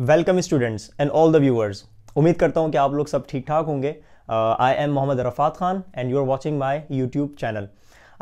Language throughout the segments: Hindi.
welcome students and all the viewers उम्मीद करता हूँ कि आप लोग सब ठीक ठाक होंगे I am Mohammad Rafat Khan and you are watching my YouTube channel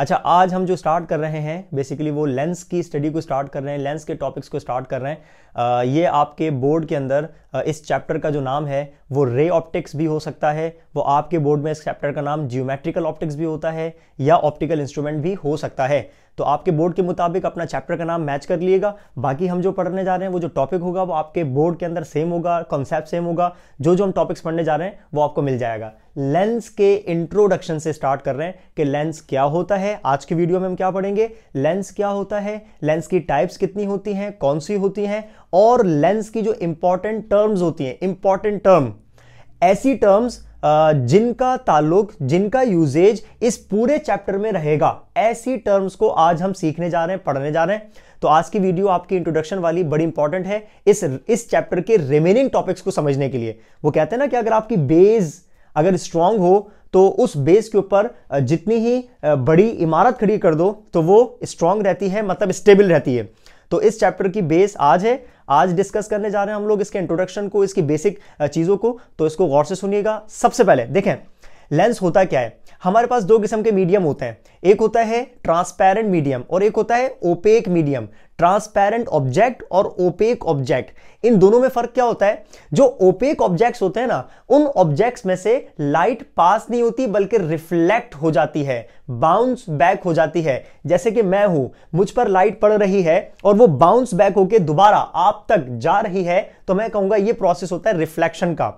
अच्छा आज हम जो स्टार्ट कर रहे हैं बेसिकली वो लेंस की स्टडी को स्टार्ट कर रहे हैं लेंस के टॉपिक्स को स्टार्ट कर रहे हैं uh, ये आपके बोर्ड के अंदर uh, इस चैप्टर का जो नाम है वो रे ऑप्टिक्स भी हो सकता है वो आपके बोर्ड में इस चैप्टर का नाम जियोमेट्रिकल ऑप्टिक्स भी होता है या ऑप्टिकल इंस्ट्रूमेंट भी हो सकता है तो आपके बोर्ड के मुताबिक अपना चैप्टर का नाम मैच कर लिएगा बाकी हम जो पढ़ने जा रहे हैं वो जो टॉपिक होगा वो आपके बोर्ड के अंदर सेम होगा कॉन्सेप्ट सेम होगा जो जो हम टॉपिक्स पढ़ने जा रहे हैं वो आपको मिल जाएगा लेंस के इंट्रोडक्शन से स्टार्ट कर रहे हैं कि लेंस क्या होता है आज की वीडियो में हम क्या पढ़ेंगे लेंस क्या होता है लेंस की टाइप्स कितनी होती हैं कौन सी होती हैं और लेंस की जो इंपॉर्टेंट टर्म्स होती हैं इंपॉर्टेंट टर्म ऐसी टर्म्स जिनका ताल्लुक जिनका यूजेज इस पूरे चैप्टर में रहेगा ऐसी टर्म्स को आज हम सीखने जा रहे हैं पढ़ने जा रहे हैं तो आज की वीडियो आपकी इंट्रोडक्शन वाली बड़ी इंपॉर्टेंट है इस इस चैप्टर के रिमेनिंग टॉपिक्स को समझने के लिए वो कहते हैं ना कि अगर आपकी बेस अगर स्ट्रांग हो तो उस बेस के ऊपर जितनी ही बड़ी इमारत खड़ी कर दो तो वो स्ट्रांग रहती है मतलब स्टेबल रहती है तो इस चैप्टर की बेस आज है आज डिस्कस करने जा रहे हैं हम लोग इसके इंट्रोडक्शन को इसकी बेसिक चीज़ों को तो इसको गौर से सुनिएगा सबसे पहले देखें लेंस होता क्या है हमारे पास दो किस्म के मीडियम होते हैं एक होता है ट्रांसपेरेंट मीडियम और एक होता है ओपेक मीडियम ट्रांसपेरेंट ऑब्जेक्ट और ओपेक ऑब्जेक्ट इन दोनों में फर्क क्या होता है जो ओपेक ऑब्जेक्ट्स होते हैं ना उन ऑब्जेक्ट्स में से लाइट पास नहीं होती बल्कि रिफ्लेक्ट हो जाती है बाउंस बैक हो जाती है जैसे कि मैं हूं मुझ पर लाइट पड़ रही है और वो बाउंस बैक होकर दोबारा आप तक जा रही है तो मैं कहूंगा ये प्रोसेस होता है रिफ्लेक्शन का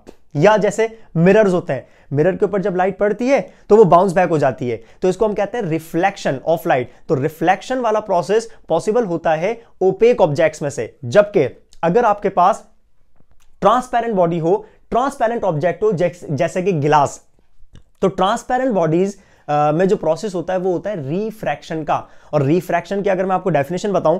या जैसे मिरर्स होते हैं मिरर के ऊपर जब लाइट पड़ती है तो वो बाउंस बैक हो जाती है तो इसको हम कहते हैं रिफ्लेक्शन ऑफ लाइट तो रिफ्लेक्शन वाला प्रोसेस पॉसिबल होता है ओपेक ऑब्जेक्ट्स में से जबकि अगर आपके पास ट्रांसपेरेंट बॉडी हो ट्रांसपेरेंट ऑब्जेक्ट हो जैसे कि गिलास तो ट्रांसपेरेंट बॉडीज में जो प्रोसेस होता है वो होता है रिफ्रैक्शन का और रिफ्रैक्शन की अगर मैं आपको डेफिनेशन बताऊं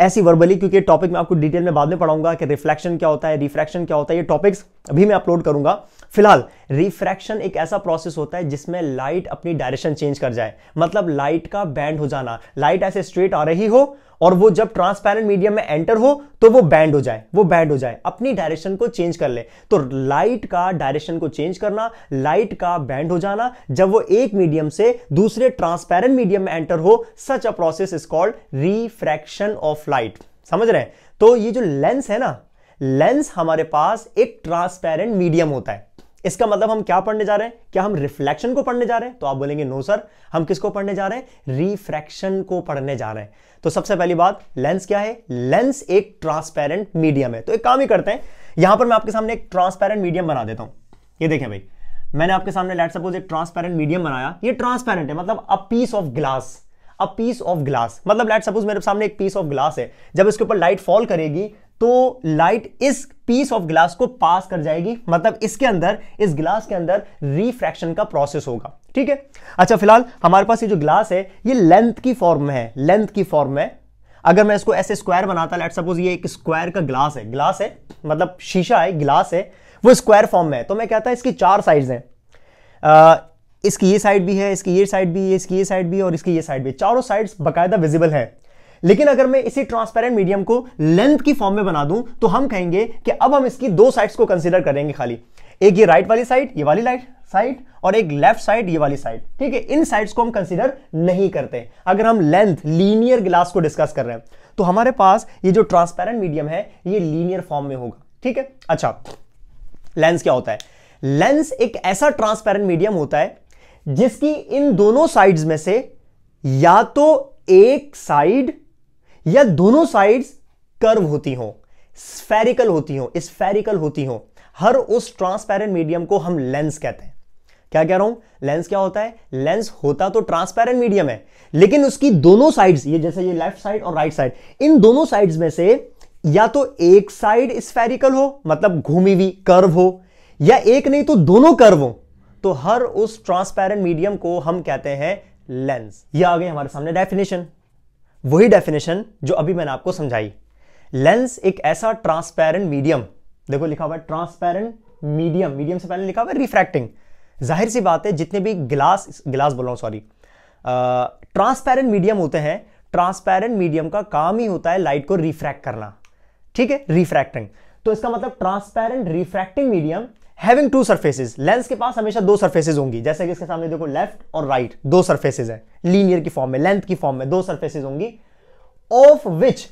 ऐसी वर्बली क्योंकि टॉपिक मैं आपको डिटेल में बाद में पढ़ाऊंगा कि रिफ्लेक्शन क्या होता है रिफ्रैक्शन क्या होता है ये टॉपिक्स अभी मैं अपलोड करूंगा फिलहाल रिफ्रैक्शन एक ऐसा प्रोसेस होता है जिसमें लाइट अपनी डायरेक्शन चेंज कर जाए मतलब लाइट का बैंड हो जाना लाइट ऐसे स्ट्रेट आ रही हो और वो जब ट्रांसपेरेंट मीडियम में एंटर हो तो वो बैंड हो जाए वो बैंड हो जाए अपनी डायरेक्शन को चेंज कर ले तो लाइट का डायरेक्शन को चेंज करना लाइट का बैंड हो जाना जब वो एक मीडियम से दूसरे ट्रांसपेरेंट मीडियम में एंटर हो such a process is called refraction of light समझ रहे हैं तो ये जो लेंस है ना लेंस हमारे पास एक ट्रांसपेरेंट मीडियम होता है इसका मतलब हम क्या पढ़ने जा रहे हैं क्या हम रिफ्लेक्शन को पढ़ने जा रहे हैं तो आप बोलेंगे नो सर हम किसको पढ़ने जा रहे हैं रिफ्रैक्शन को पढ़ने जा रहे हैं तो सबसे पहली बात लेंस क्या है लेंस एक ट्रांसपेरेंट मीडियम है तो एक काम ही करते हैं यहां पर मैं आपके सामने एक ट्रांसपेरेंट मीडियम बना देता हूं ये देखें भाई मैंने आपके सामने लेट सपोज एक ट्रांसपेरेंट मीडियम बनाया ये ट्रांसपेरेंट है मतलब a piece of glass a piece of glass मतलब लाइट सपोज मेरे सामने एक पीस ऑफ ग्लास है जब इसके ऊपर लाइट फॉल करेगी तो लाइट इस पीस ऑफ ग्लास को पास कर जाएगी मतलब इसके अंदर इस ग्लास के अंदर रिफ्रैक्शन का प्रोसेस होगा ठीक है अच्छा फिलहाल हमारे पास ये जो ग्लास है ये लेंथ की फॉर्म में है लेंथ की फॉर्म में अगर मैं इसको ऐसे स्क्वायर बनाता लेट सपोज ये एक स्क्वायर का ग्लास है ग्लास है मतलब शीशा है ग्लास है वो स्क्वायर फॉर्म में है तो मैं कहता है इसकी चार साइज हैं इसकी ये साइड भी है इसकी ये साइड भी है इसकी ये साइड भी है और इसकी ये साइड भी चारों साइड्स बकायदा विजिबल है लेकिन अगर मैं इसी ट्रांसपेरेंट मीडियम को लेंथ की फॉर्म में बना दूं तो हम कहेंगे कि अब हम इसकी दो साइड्स को कंसिडर करेंगे खाली एक ये राइट वाली साइड ये वाली लाइट साइड और एक लेफ्ट साइड ये वाली साइड ठीक है इन साइड्स को हम कंसिडर नहीं करते अगर हम लेंथ लीनियर ग्लास को डिस्कस कर रहे हैं तो हमारे पास ये जो ट्रांसपेरेंट मीडियम है ये लीनियर फॉर्म में होगा ठीक है अच्छा लेंस क्या होता है लेंस एक ऐसा ट्रांसपेरेंट मीडियम होता है जिसकी इन दोनों साइड्स में से या तो एक साइड या दोनों साइड्स कर्व होती हो स्फेरिकल होती हो स्फेरिकल होती हो हर उस ट्रांसपेरेंट मीडियम को हम लेंस कहते हैं क्या कह रहा हूं लेंस क्या होता है लेंस होता तो ट्रांसपेरेंट मीडियम है लेकिन उसकी दोनों साइड्स ये जैसे ये लेफ्ट साइड और राइट साइड इन दोनों साइड्स में से या तो एक साइड स्फेरिकल हो मतलब घूमी हुई कर्व हो या एक नहीं तो दोनों कर्व हो तो हर उस ट्रांसपेरेंट मीडियम को हम कहते हैं लेंस यह आ गए हमारे सामने डेफिनेशन वही डेफिनेशन जो अभी मैंने आपको समझाई लेंस एक ऐसा ट्रांसपेरेंट मीडियम देखो लिखा हुआ है ट्रांसपेरेंट मीडियम मीडियम से पहले लिखा हुआ है रिफ्रैक्टिंग जाहिर सी बात है जितने भी ग्लास ग्लास बोल रहा हूं सॉरी ट्रांसपेरेंट मीडियम होते हैं ट्रांसपेरेंट मीडियम का काम ही होता है लाइट को रिफ्रैक्ट करना ठीक है रिफ्रैक्टिंग तो इसका मतलब transparent refracting medium having two surfaces lens के पास हमेशा दो सर्फेसिस होंगी जैसे कि इसके सामने देखो लेफ्ट और राइट right, दो सर्फेसिस है लीनियर की फॉर्म में लेंथ की फॉर्म में दो सर्फेसिस होंगी of which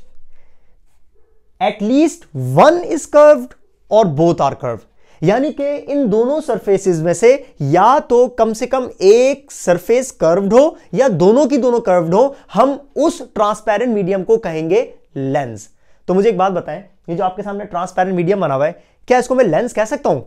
at least one is curved और बोथ आर कर्व यानी कि इन दोनों सर्फेसिस में से या तो कम से कम एक सरफेस कर्व्ड हो या दोनों की दोनों कर्व्ड हो हम उस ट्रांसपेरेंट मीडियम को कहेंगे लेंस तो मुझे एक बात बताएं ये जो आपके सामने ट्रांसपेरेंट मीडियम बना हुआ है क्या इसको मैं लेंस कह सकता हूं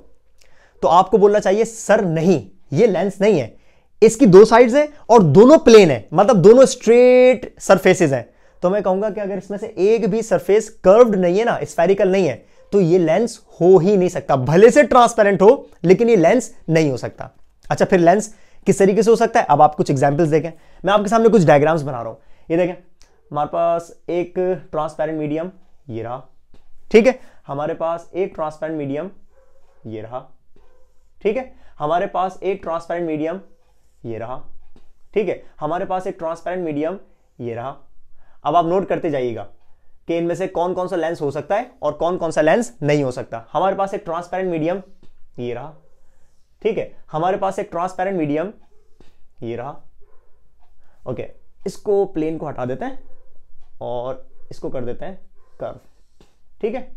तो आपको बोलना चाहिए सर नहीं ये लेंस नहीं है इसकी दो साइड्स हैं और दोनों प्लेन है मतलब दोनों स्ट्रेट सरफेसेस हैं तो मैं कहूंगा कि अगर इसमें से एक भी सरफेस कर्व्ड नहीं है ना स्पेरिकल नहीं है तो ये लेंस हो ही नहीं सकता भले से ट्रांसपेरेंट हो लेकिन ये लेंस नहीं हो सकता अच्छा फिर लेंस किस तरीके से हो सकता है अब आप कुछ एग्जाम्पल्स देखें मैं आपके सामने कुछ डायग्राम्स बना रहा हूं ये देखें हमारे पास एक ट्रांसपेरेंट मीडियम ये रहा ठीक है हमारे पास एक ट्रांसपेरेंट मीडियम ये रहा ठीक है हमारे पास एक ट्रांसपेरेंट मीडियम ये रहा ठीक है हमारे पास एक ट्रांसपेरेंट मीडियम ये रहा अब आप नोट करते जाइएगा कि इनमें से कौन कौन सा लेंस हो सकता है और कौन कौन सा लेंस नहीं हो सकता हमारे पास एक ट्रांसपेरेंट मीडियम ये रहा ठीक है हमारे पास एक ट्रांसपेरेंट मीडियम ये रहा ओके इसको प्लेन को हटा देते हैं और इसको कर देते हैं कर्व ठीक है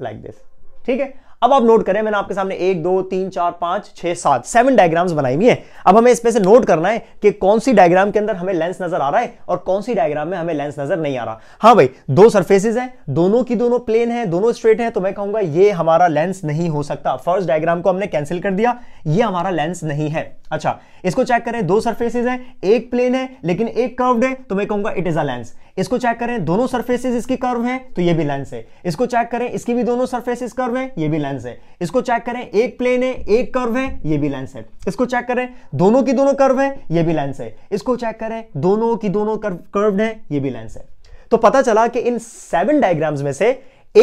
लाइक दिस ठीक है अब आप नोट करें मैंने आपके सामने एक दो तीन चार पांच छह सात सेवन डायग्राम्स बनाई हुई है अब हमें इसमें से नोट करना है कि कौन सी डायग्राम के अंदर हमें लेंस नजर आ रहा है और कौन सी डायग्राम में हमें लेंस नजर नहीं आ रहा हाँ भाई दो सर्फेसिस हैं दोनों की दोनों प्लेन है दोनों स्ट्रेट है तो मैं कहूंगा ये हमारा लेंस नहीं हो सकता फर्स्ट डायग्राम को हमने कैंसिल कर दिया ये हमारा लेंस नहीं है अच्छा इसको चेक करें दो सर्फेसिस है एक प्लेन है लेकिन एक कर्व्ड है तो मैं कहूंगा इट इज अ लेंस इसको चेक करें दोनों सर्फेसिस इसकी कर्व है तो ये भी लेंस है इसको चेक करें इसकी भी दोनों सर्फेसिस कर्व है ये भी लेंस लेंस है इसको चेक करें एक प्लेन है एक कर्व है ये भी लेंस है इसको चेक करें दोनों की दोनों कर्व है ये भी लेंस है इसको चेक करें दोनों की दोनों कर्व है ये भी लेंस है तो पता चला कि इन सेवन डायग्राम्स में से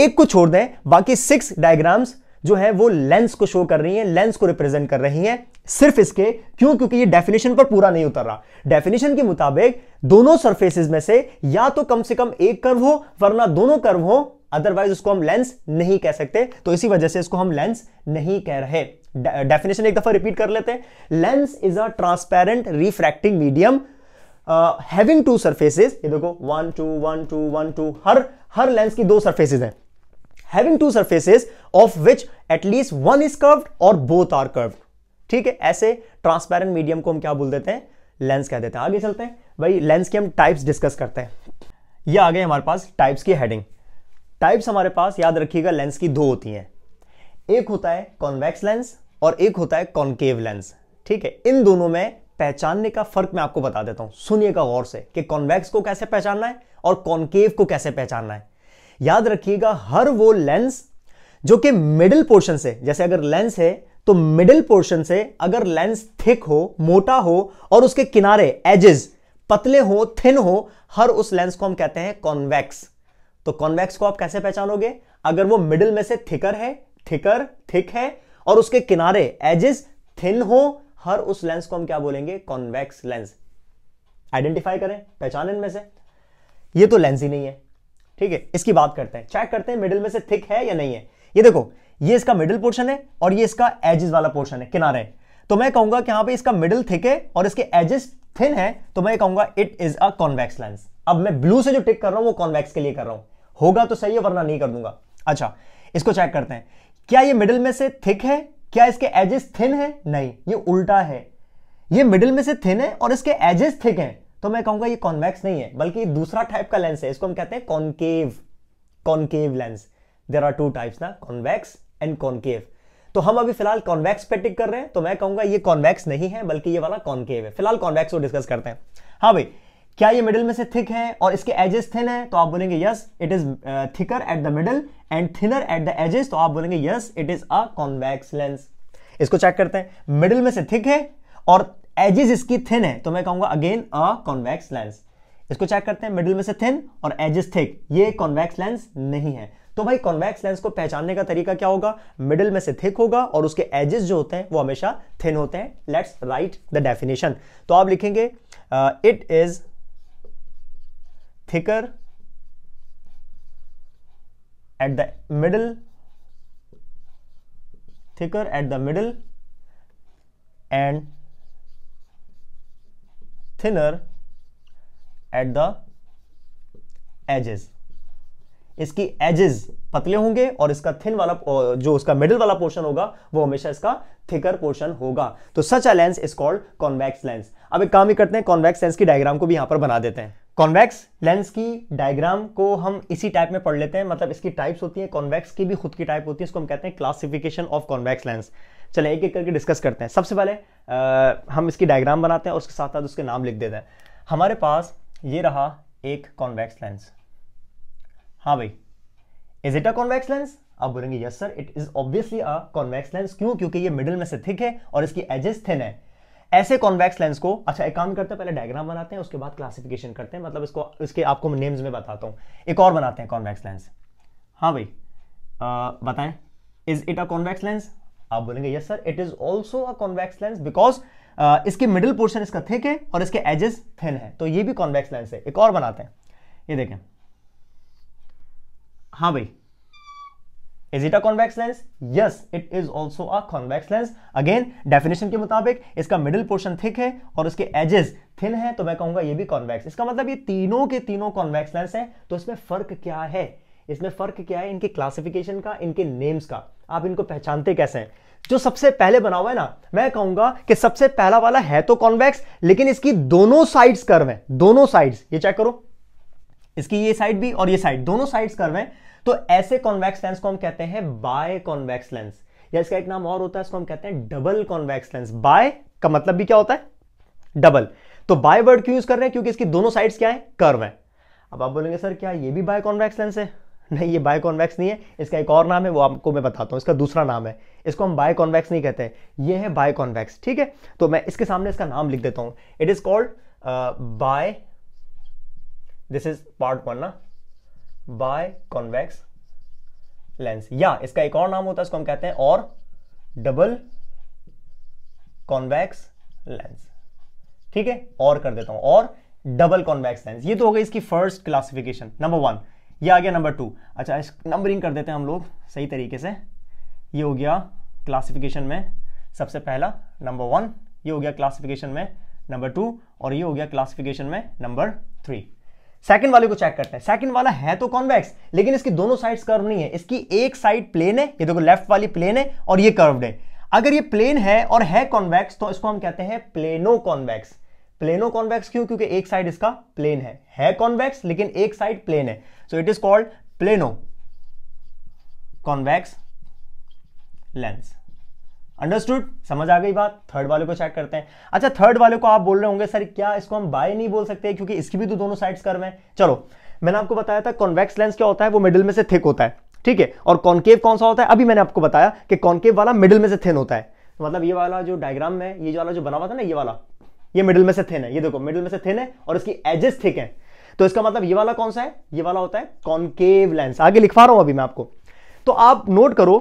एक को छोड़ दें बाकी सिक्स डायग्राम्स जो है वो लेंस को शो कर रही है लेंस को रिप्रेजेंट कर रही है सिर्फ इसके क्यों क्योंकि ये डेफिनेशन पर पूरा नहीं उतर रहा डेफिनेशन के मुताबिक दोनों सरफेसेस में से या तो कम से कम एक कर्व हो वरना दोनों कर्व हो अदरवाइज उसको हम लेंस नहीं कह सकते तो इसी वजह से इसको हम लेंस नहीं कह रहे डेफिनेशन एक दफा रिपीट कर लेते हैं lens is a transparent refracting medium having two surfaces देखो one two one two one two हर हर लेंस की दो सर्फेसिस हैं having two surfaces of which at least one is curve और बोथ आर कर्व ठीक है ऐसे ट्रांसपेरेंट मीडियम को हम क्या बोल देते हैं लेंस कह देते हैं आगे चलते हैं भाई लेंस के हम टाइप्स डिस्कस करते हैं ये आ गए हमारे पास टाइप्स की हेडिंग टाइप्स हमारे पास याद रखिएगा लेंस की दो होती हैं एक होता है कॉन्वेक्स लेंस और एक होता है कॉन्केव लेंस ठीक है इन दोनों में पहचानने का फर्क मैं आपको बता देता हूं सुनिएगा गौर से कि कॉन्वेक्स को कैसे पहचानना है और कॉन्केव को कैसे पहचानना है याद रखिएगा हर वो लेंस जो कि मिडिल पोर्शन से जैसे अगर लेंस है तो मिडिल पोर्शन से अगर लेंस थिक हो मोटा हो और उसके किनारे एजेस पतले हो थिन हो हर उस लेंस को हम कहते हैं कॉन्वेक्स तो कॉन्वेक्स को आप कैसे पहचानोगे अगर वो मिडिल में से थिकर है थिकर थिक है और उसके किनारे एजेस थिन हो हर उस लेंस को हम क्या बोलेंगे कॉन्वेक्स लेंस आइडेंटिफाई करें पहचान इनमें से ये तो लेंस ही नहीं है ठीक है इसकी बात करते हैं चेक करते हैं मिडिल में से थिक है या नहीं है ये देखो ये इसका मिडिल पोर्शन है और ये इसका एजेस वाला पोर्शन है किनारे तो मैं कहूंगा कि यहां पे इसका मिडिल थिक है और इसके एजेस थिन है तो मैं कहूंगा it is a convex lens अब मैं ब्लू से जो टिक कर रहा हूं वो कॉन्वेक्स के लिए कर रहा हूं होगा तो सही है वरना नहीं कर दूंगा अच्छा इसको चेक करते हैं क्या ये मिडिल में से थिक है क्या इसके एजेस थिन है नहीं ये उल्टा है ये मिडिल में से थिन है और इसके एजेस थिक हैं तो मैं कहूंगा ये कॉन्वेक्स नहीं है बल्कि दूसरा टाइप का लेंस है इसको हम कहते हैं concave concave lens there are two types ना कॉन्वेक्स एंड कॉन्केव तो हम अभी फिलहाल कॉन्वेक्स पे टिक कर रहे हैं तो मैं कहूंगा ये कॉन्वेक्स नहीं है बल्कि ये वाला कॉन्केव है फिलहाल कॉन्वेक्स को डिस्कस करते हैं हाँ भाई क्या ये मिडिल में से थिक है और इसके एजेस थिन है तो आप बोलेंगे yes it is thicker at the middle and thinner at the edges तो आप बोलेंगे yes it is a convex lens इसको चेक करते हैं मिडिल में से थिक है और एजेस इसकी थिन है तो मैं कहूंगा अगेन अ कॉन्वेक्स लेंस इसको चेक करते हैं मिडिल में से थिन और एजेस थिक ये कॉन्वेक्स लेंस नहीं है तो भाई कॉन्वेक्स लेंस को पहचानने का तरीका क्या होगा मिडिल में से थिक होगा और उसके एजेस जो होते हैं वो हमेशा थिन होते हैं लेट्स राइट द डेफिनेशन तो आप लिखेंगे it uh, is thicker at the middle thicker at the middle and thinner at the edges इसकी एजेस पतले होंगे और इसका थिन वाला जो उसका मिडिल वाला पोर्शन होगा वो हमेशा इसका थिकर पोर्शन होगा तो such a lens is called convex lens अब एक काम ही करते हैं कॉन्वेक्स लेंस की डायग्राम को भी यहां पर बना देते हैं कॉन्वेक्स लेंस की डायग्राम को हम इसी टाइप में पढ़ लेते हैं मतलब इसकी टाइप्स होती हैं कॉन्वेक्स की भी खुद की टाइप होती है इसको हम कहते हैं क्लासिफिकेशन ऑफ कॉन्वेक्स लेंस चले एक एक करके डिस्कस करते हैं सबसे पहले आ, हम इसकी डायग्राम बनाते हैं और उसके साथ साथ उसके नाम लिख देते हैं हमारे पास ये रहा एक कॉन्वेक्स लेंस हाँ भाई is it a convex lens आप बोलेंगे yes sir it is obviously a convex lens क्यों क्योंकि ये मिडिल में से थिक है और इसकी एजेस थिन है ऐसे कॉन्वेक्स लेंस को अच्छा एक काम करते हैं पहले डायग्राम बनाते हैं उसके बाद क्लासिफिकेशन करते हैं मतलब इसको इसके आपको नेम्स में बताता हूं एक और बनाते हैं कॉन्वेक्स लेंस हाँ भाई बताएं is it a convex lens आप बोलेंगे yes sir it is also a convex lens because इसके मिडिल पोर्शन इसका थिक है और इसके एजेस थिन है तो ये भी कॉन्वेक्स लेंस है एक और बनाते हैं ये देखें हाँ भाई is it a convex lens yes it is also a convex lens again definition के मुताबिक इसका मिडिल पोर्शन थिक है और उसके एजेस थिन है तो मैं कहूंगा ये भी कॉन्वेक्स इसका मतलब ये तीनों के तीनों कॉन्वेक्स लेंस है तो इसमें फर्क क्या है इसमें फर्क क्या है इनके क्लासिफिकेशन का इनके नेम्स का आप इनको पहचानते कैसे हैं जो सबसे पहले बना हुआ है ना मैं कहूंगा कि सबसे पहला वाला है तो कॉन्वेक्स लेकिन इसकी दोनों साइड्स कर्व है दोनों साइड्स ये चेक करो इसकी ये साइड भी और ये साइड दोनों साइड्स कर्व है तो ऐसे कॉन्वेक्स लेंस को हम कहते हैं बाय कॉन्वेक्स लेंस या इसका एक नाम और होता है इसको हम कहते हैं डबल कॉन्वेक्स लेंस बाय का मतलब भी क्या होता है डबल तो बाय वर्ड क्यों यूज कर रहे हैं क्योंकि इसकी दोनों साइड क्या है कर्व है अब आप बोलेंगे सर क्या ये भी बाय कॉन्वेक्स लेंस है नहीं ये बाय कॉन्वेक्स नहीं है इसका एक और नाम है वो आपको मैं बताता हूं इसका दूसरा नाम है इसको हम बाय कॉन्वेक्स नहीं कहते ये है बाय कॉन्वेक्स ठीक है तो मैं इसके सामने इसका नाम लिख देता हूं it is called by this is part one ना बाय कॉन्वेक्स लेंस या इसका एक और नाम होता है इसको हम कहते हैं और डबल कॉन्वेक्स लेंस ठीक है और कर देता हूं और डबल कॉन्वेक्स लेंस ये तो हो गई इसकी फर्स्ट क्लासिफिकेशन नंबर वन ये आ गया नंबर टू अच्छा इस नंबरिंग कर देते हैं हम लोग सही तरीके से ये हो गया क्लासिफिकेशन में सबसे पहला नंबर वन ये हो गया क्लासिफिकेशन में नंबर टू और ये हो गया क्लासिफिकेशन में नंबर थ्री सेकंड वाले को चेक करते हैं सेकंड वाला है तो कॉन्वेक्स लेकिन इसकी दोनों साइड कर्व नहीं है इसकी एक साइड प्लेन है ये देखो लेफ्ट वाली प्लेन है और ये कर्वड है अगर ये प्लेन है और है कॉन्वेक्स तो इसको हम कहते हैं प्लेनो कॉन्वेक्स प्लेनो कॉन्वेक्स क्यों क्योंकि एक साइड इसका प्लेन है है कॉन्वेक्स लेकिन एक साइड प्लेन है so it is called plano convex lens understood समझ आ गई बात थर्ड वाले को चेक करते हैं अच्छा थर्ड वाले को आप बोल रहे होंगे सर क्या इसको हम बाय नहीं बोल सकते क्योंकि इसकी भी तो दोनों साइड्स कर्व हैं चलो मैंने आपको बताया था कॉन्वेक्स लेंस क्या होता है वो मिडिल में से थिक होता है ठीक है और कॉन्केव कौन सा होता है अभी मैंने आपको बताया कि कॉन्केव वाला मिडिल में से थिन होता है मतलब ये वाला जो डायग्राम है ये वाला जो बना हुआ था ना ये वाला ये मिडिल में से थिन है ये देखो मिडिल में से थिन है और इसकी एजेस थिक है तो इसका मतलब ये वाला कौन सा है ये वाला होता है कॉन्केव लेंस आगे लिखवा रहा हूं अभी मैं आपको तो आप नोट करो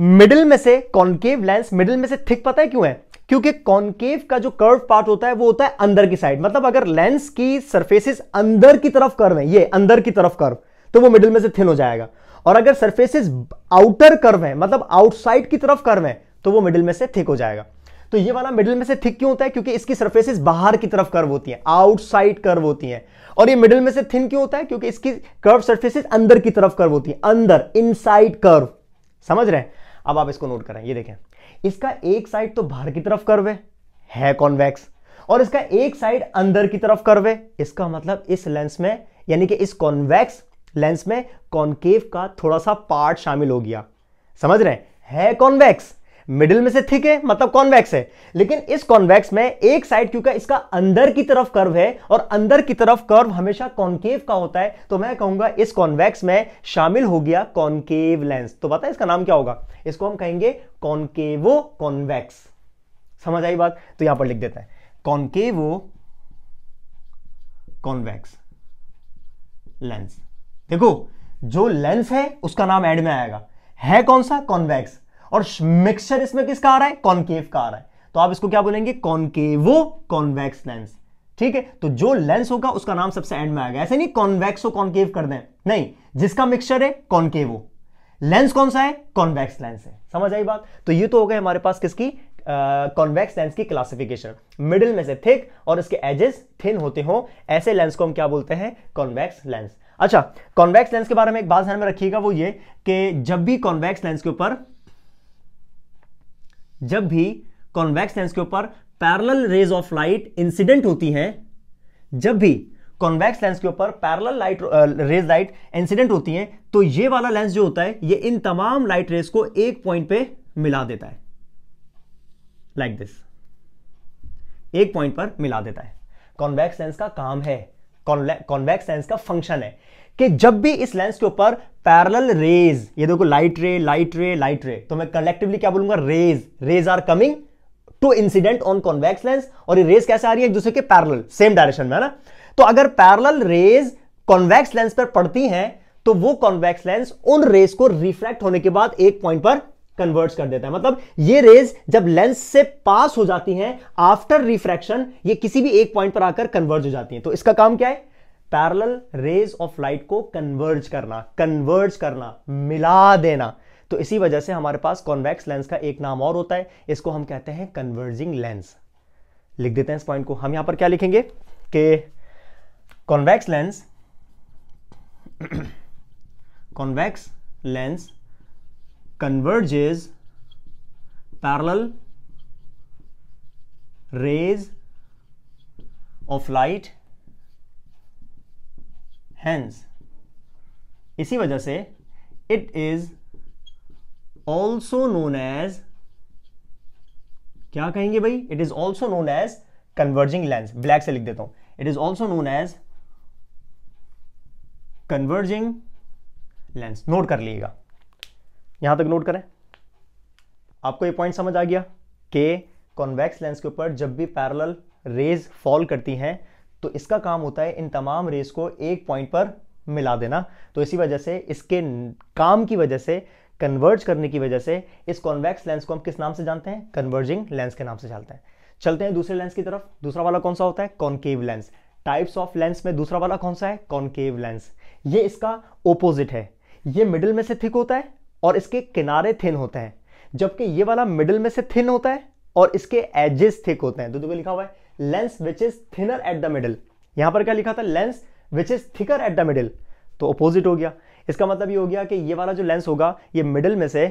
मिडिल में से कॉन्केव लेंस मिडिल में से थिक पता है क्यों है क्योंकि कॉन्केव का जो कर्व पार्ट होता है वो होता है अंदर की साइड मतलब अगर लेंस की सरफेसिस अंदर की तरफ कर्व है ये अंदर की तरफ कर्व तो वो मिडिल में से थिन हो जाएगा और अगर सरफेसिस आउटर कर्व है मतलब आउटसाइड की तरफ कर्व है तो वो मिडिल में से थिक हो जाएगा तो ये वाला मिडिल में से थिक क्यों होता है क्योंकि इसकी सर्फेसिस बाहर की तरफ कर्व होती है आउटसाइड कर्व होती है और ये मिडिल में से थिन क्यों होता है क्योंकि इसकी कर्व सर्फेसिस अंदर की तरफ कर्व होती है अंदर इनसाइड कर्व समझ रहे हैं अब आप इसको नोट करें ये देखें इसका एक साइड तो बाहर की तरफ कर्व है, है कॉन्वेक्स और इसका एक साइड अंदर की तरफ कर्व है इसका मतलब इस लेंस में यानी कि इस कॉन्वेक्स लेंस में कॉन्केव का थोड़ा सा पार्ट शामिल हो गया समझ रहे हैं है कॉन्वेक्स मिडिल में से थिक है मतलब कॉन्वेक्स है लेकिन इस कॉन्वेक्स में एक साइड क्योंकि इसका अंदर की तरफ कर्व है और अंदर की तरफ कर्व हमेशा कॉन्केव का होता है तो मैं कहूंगा इस कॉन्वेक्स में शामिल हो गया कॉन्केव लेंस तो बताए इसका नाम क्या होगा इसको हम कहेंगे कॉन्केवो कॉन्वेक्स समझ आई बात तो यहां पर लिख देता है कॉन्केवो कॉन्वेक्स लेंस देखो जो लेंस है उसका नाम एड में आएगा है कौन सा कॉन्वेक्स और मिक्सचर इसमें किसका आ रहा है कॉन्केव का आ रहा है तो आप इसको क्या बोलेंगे कॉन्केवो कॉन्वेक्स लेंस ठीक है तो जो लेंस होगा उसका नाम सबसे एंड में आएगा ऐसे नहीं कॉन्वेक्स और कॉनकेव कर दें नहीं जिसका मिक्सचर है कॉनकेवो लेंस कौन सा है कॉन्वेक्स लेंस है समझ आई बात तो ये तो हो गए हमारे पास किसकी कॉन्वेक्स uh, लेंस की क्लासिफिकेशन मिडिल में से थिक और इसके एजेस थिन होते हो ऐसे लेंस को हम क्या बोलते हैं कॉन्वेक्स लेंस अच्छा कॉन्वेक्स लेंस के बारे में एक बात ध्यान में रखिएगा वो ये कि जब भी कॉन्वेक्स लेंस के ऊपर जब भी कॉन्वेक्स लेंस के ऊपर parallel rays of light incident होती हैं जब भी कॉन्वेक्स लेंस के ऊपर parallel light rays light incident होती हैं तो ये वाला लेंस जो होता है ये इन तमाम लाइट रेज को एक पॉइंट पे मिला देता है लाइक like दिस एक पॉइंट पर मिला देता है कॉन्वेक्स लेंस का काम है कॉन्वेक्स लेंस का फंक्शन है कि जब भी इस लेंस के ऊपर पैरल रेज ये देखो लाइट रे लाइट रे लाइट रे तो मैं कलेक्टिवली क्या बोलूंगा rays rays are coming to incident on convex lens और ये रेज कैसे आ रही है एक दूसरे के पैरल सेम डायरेक्शन में है ना तो अगर पैरल रेज कॉन्वेक्स लेंस पर पड़ती हैं तो वो कॉन्वेक्स लेंस उन रेज को रिफ्लेक्ट होने के बाद एक पॉइंट पर कन्वर्ट कर देता है मतलब ये रेज जब लेंस से पास हो जाती हैं आफ्टर रिफ्रैक्शन ये किसी भी एक पॉइंट पर आकर कन्वर्ट हो जाती हैं तो इसका काम क्या है पैरल रेज ऑफ लाइट को कन्वर्ज करना कन्वर्ज करना मिला देना तो इसी वजह से हमारे पास कॉन्वेक्स लेंस का एक नाम और होता है इसको हम कहते हैं कन्वर्जिंग लेंस लिख देते हैं इस पॉइंट को हम यहां पर क्या लिखेंगे कि convex lens convex lens is parallel rays of light hence इसी वजह से it is also known as क्या कहेंगे भाई it is also known as converging lens black से लिख देता हूं it is also known as converging lens note कर लीजिएगा यहां तक नोट करें आपको ये पॉइंट समझ आ गया कि कॉन्वेक्स लेंस के ऊपर जब भी पैरेलल रेज फॉल करती हैं तो इसका काम होता है इन तमाम रेस को एक पॉइंट पर मिला देना तो इसी वजह से इसके काम की वजह से कन्वर्ज करने की वजह से इस कॉन्वेक्स लेंस को हम किस नाम से जानते हैं कन्वर्जिंग लेंस के नाम से जानते हैं चलते हैं दूसरे लेंस की तरफ दूसरा वाला कौन सा होता है concave lens types of lens में दूसरा वाला कौन सा है कॉन्केव लेंस ये इसका ओपोजिट है ये मिडिल में से थिक होता है और इसके किनारे थिन होते हैं जबकि ये वाला मिडिल में से थिन होता है और इसके एजेस थिक होते हैं तो देखो लिखा हुआ है lens which is thinner at the middle यहां पर क्या लिखा था lens which is thicker at the middle तो अपोजिट हो गया इसका मतलब ये हो गया कि ये वाला जो लेंस होगा ये मिडिल में से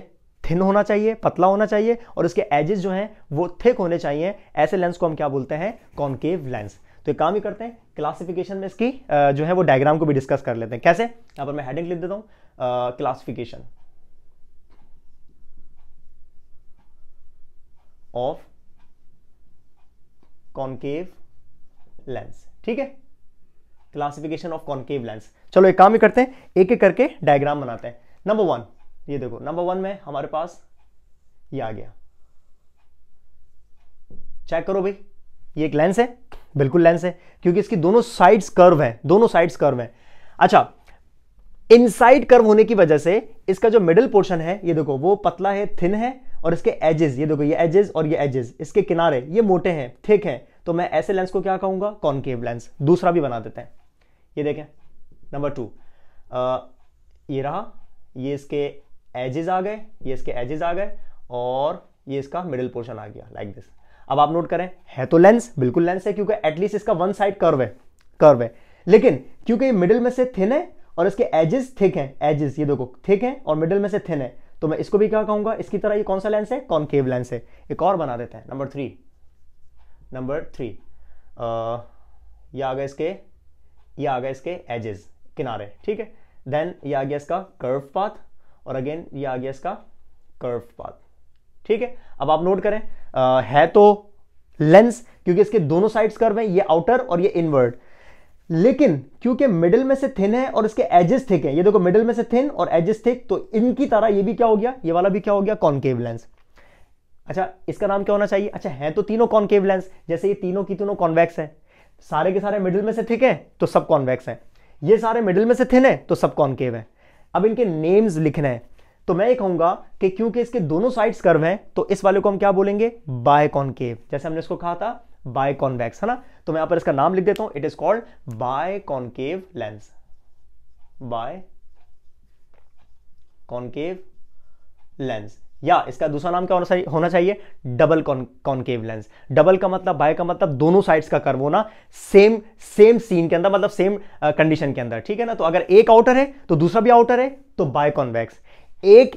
थिन होना चाहिए पतला होना चाहिए और इसके एजेस जो हैं वो थिक होने चाहिए ऐसे लेंस को हम क्या बोलते हैं कॉनकेव लेंस तो एक काम ही करते हैं क्लासिफिकेशन में इसकी जो है वो डायग्राम को भी डिस्कस कर लेते हैं कैसे यहां पर मैं हेडिंग लिख देता हूं क्लासिफिकेशन ऑफ कॉन्केव लेंस ठीक है क्लासिफिकेशन ऑफ कॉन्केव लेंस चलो एक काम ही करते हैं एक एक करके डायग्राम बनाते हैं नंबर वन ये देखो नंबर वन में हमारे पास ये आ गया चेक करो भाई ये एक लेंस है बिल्कुल लेंस है क्योंकि इसकी दोनों साइड्स कर्व है दोनों साइड्स कर्व है अच्छा इनसाइड कर्व होने की वजह से इसका जो मिडिल पोर्शन है ये देखो वो पतला है थिन है और इसके एजेस ये देखो ये एजेस और ये एजेस इसके किनारे ये मोटे हैं थिक हैं तो मैं ऐसे लेंस को क्या कहूंगा कॉनकेव लेंस दूसरा भी बना देते हैं ये देखें नंबर टू ये रहा ये इसके एजेस आ गए ये इसके एजेस आ गए और ये इसका मिडिल पोर्शन आ गया लाइक like दिस अब आप नोट करें है तो लेंस बिल्कुल लेंस है क्योंकि एटलीस्ट इसका वन साइड कर्व है कर्व है लेकिन क्योंकि मिडिल में से थिन है और इसके एजेस थिक हैं एजेस ये देखो थिक हैं और मिडिल में से थिन है तो मैं इसको भी क्या कहूंगा इसकी तरह ये कौन सा लेंस है कॉनकेव लेंस है एक और बना देते हैं number three number three uh, ये आ गए इसके ये आ गए इसके एजेस किनारे ठीक है देन ये आ गया इसका कर्व पाथ और अगेन ये आ गया इसका कर्व पाथ ठीक है अब आप नोट करें आ, uh, है तो लेंस क्योंकि इसके दोनों साइड्स कर्व हैं ये आउटर और ये इनवर्ड लेकिन क्योंकि मिडिल में से थिन है और इसके एजेस थिक हैं ये देखो मिडिल में से थिन और एजेस थिक तो इनकी तरह ये भी क्या हो गया ये वाला भी क्या हो गया कॉन्केव लेंस अच्छा इसका नाम क्या होना चाहिए अच्छा है तो तीनों कॉन्केव लेंस जैसे ये तीनों की तीनों कॉन्वेक्स है सारे के सारे मिडिल में से थिक है तो सब कॉन्वेक्स है ये सारे मिडिल में से थिन है तो सब कॉन्केव है अब इनके नेम्स लिखना है तो मैं ये कहूंगा कि क्योंकि इसके दोनों साइड्स कर्व हैं तो इस वाले को हम क्या बोलेंगे बाय कॉन्केव जैसे हमने इसको कहा था बाय कॉन्वेक्स है ना तो मैं यहां पर इसका नाम लिख देता हूं it is called biconcave lens biconcave lens या इसका दूसरा नाम क्या होना चाहिए होना चाहिए डबल कॉन्केव लेंस डबल का मतलब बाय का मतलब दोनों साइड्स का कर्व होना सेम सेम सीन के अंदर मतलब सेम कंडीशन uh, के अंदर ठीक है ना तो अगर एक आउटर है तो दूसरा भी आउटर है तो बाय कॉनवेक्स एक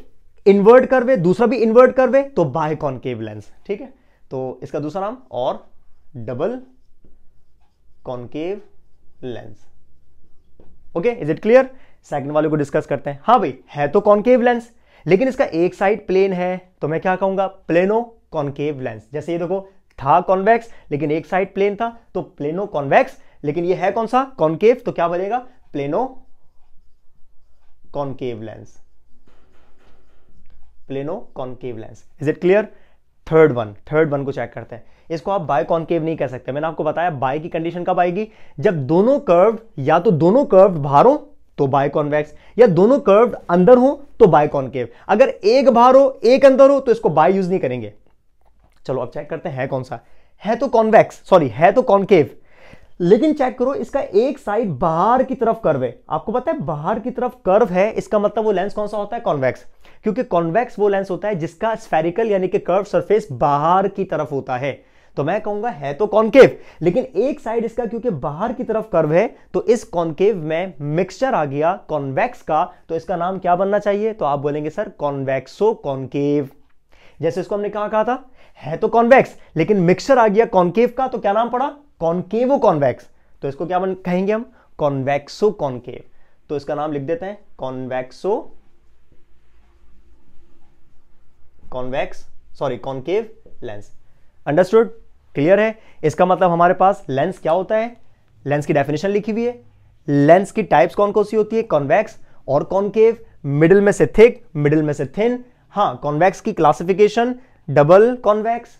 इन्वर्ट करवे दूसरा भी इन्वर्ट करवे तो बाय कॉन्केव लेंस ठीक है तो इसका दूसरा नाम और double concave lens okay is it clear second वाले को डिस्कस करते हैं हाँ भाई है तो कॉन्केव लेंस लेकिन इसका एक साइड प्लेन है तो मैं क्या कहूंगा प्लेनो कॉन्केव लेंस जैसे ये देखो था कॉन्वेक्स लेकिन एक साइड प्लेन था तो प्लेनो कॉन्वेक्स लेकिन ये है कौन सा कॉन्केव तो क्या बनेगा plano concave lens plano concave lens is it clear third one third one को चेक करते हैं इसको आप बाय कॉन्केव नहीं कह सकते मैंने आपको बताया बाय की कंडीशन कब आएगी जब दोनों कर्व या तो दोनों कर्व भारों तो बायकॉन्वेक्स या दोनों कर्व अंदर हो तो बायकॉनकेव अगर एक बाहर हो एक अंदर हो तो इसको बाय यूज नहीं करेंगे चलो अब चेक करते हैं कौन सा है तो कॉन्वेक्स सॉरी है तो कॉन्केव लेकिन चेक करो इसका एक साइड बाहर की तरफ कर्व है आपको पता है बाहर की तरफ कर्व है इसका मतलब वो लेंस कौन सा होता है कॉन्वेक्स क्योंकि कॉन्वेक्स वो लेंस होता है जिसका स्फेरिकल यानी कि कर्व सरफेस बाहर की तरफ होता है तो मैं कहूंगा है तो कॉन्केव लेकिन एक साइड इसका क्योंकि बाहर की तरफ कर्व है तो इस कॉन्केव में मिक्सचर आ गया कॉन्वेक्स का तो इसका नाम क्या बनना चाहिए तो आप बोलेंगे सर कॉन्वेक्सो कॉन्केव जैसे इसको हमने कहा कहा था है तो कॉन्वेक्स लेकिन मिक्सचर आ गया कॉन्केव का तो क्या नाम पड़ा कॉन्केवो कॉन्वेक्स तो इसको क्या बन कहेंगे हम कॉन्वेक्सो कॉन्केव तो इसका नाम लिख देते हैं convexo convex sorry concave lens understood clear है इसका मतलब हमारे पास लेंस क्या होता है लेंस की डेफिनेशन लिखी हुई है लेंस की टाइप्स कौन कौन सी होती है कॉन्वेक्स और कॉन्केव मिडिल में से थिक मिडिल में से थिन हाँ कॉन्वेक्स की classification double convex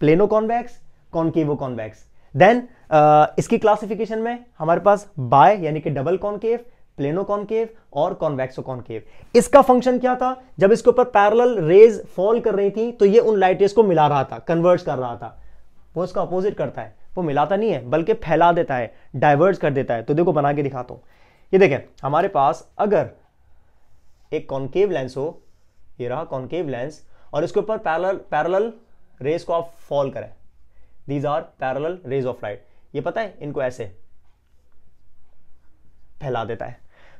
plano convex concavo convex then इसकी क्लासिफिकेशन में हमारे पास बाय यानी कि डबल कॉन्केव प्लेनो कॉन्केव और कॉन्वेक्सो कॉन्केव इसका फंक्शन क्या था जब इसके ऊपर पैरल रेज फॉल कर रही थी तो ये उन लाइट को मिला रहा था कन्वर्ट कर रहा था वो इसका अपोजिट करता है वो मिलाता नहीं है बल्कि फैला देता है डाइवर्ट कर देता है तो देखो बना के दिखाता हूँ ये देखें हमारे पास अगर एक कॉन्केव लेंस हो ये रहा कॉन्केव लेंस और इसके ऊपर पैरल पैरल रेज को आप फॉल करें these are parallel rays of light ये पता है इनको ऐसे फैला देता है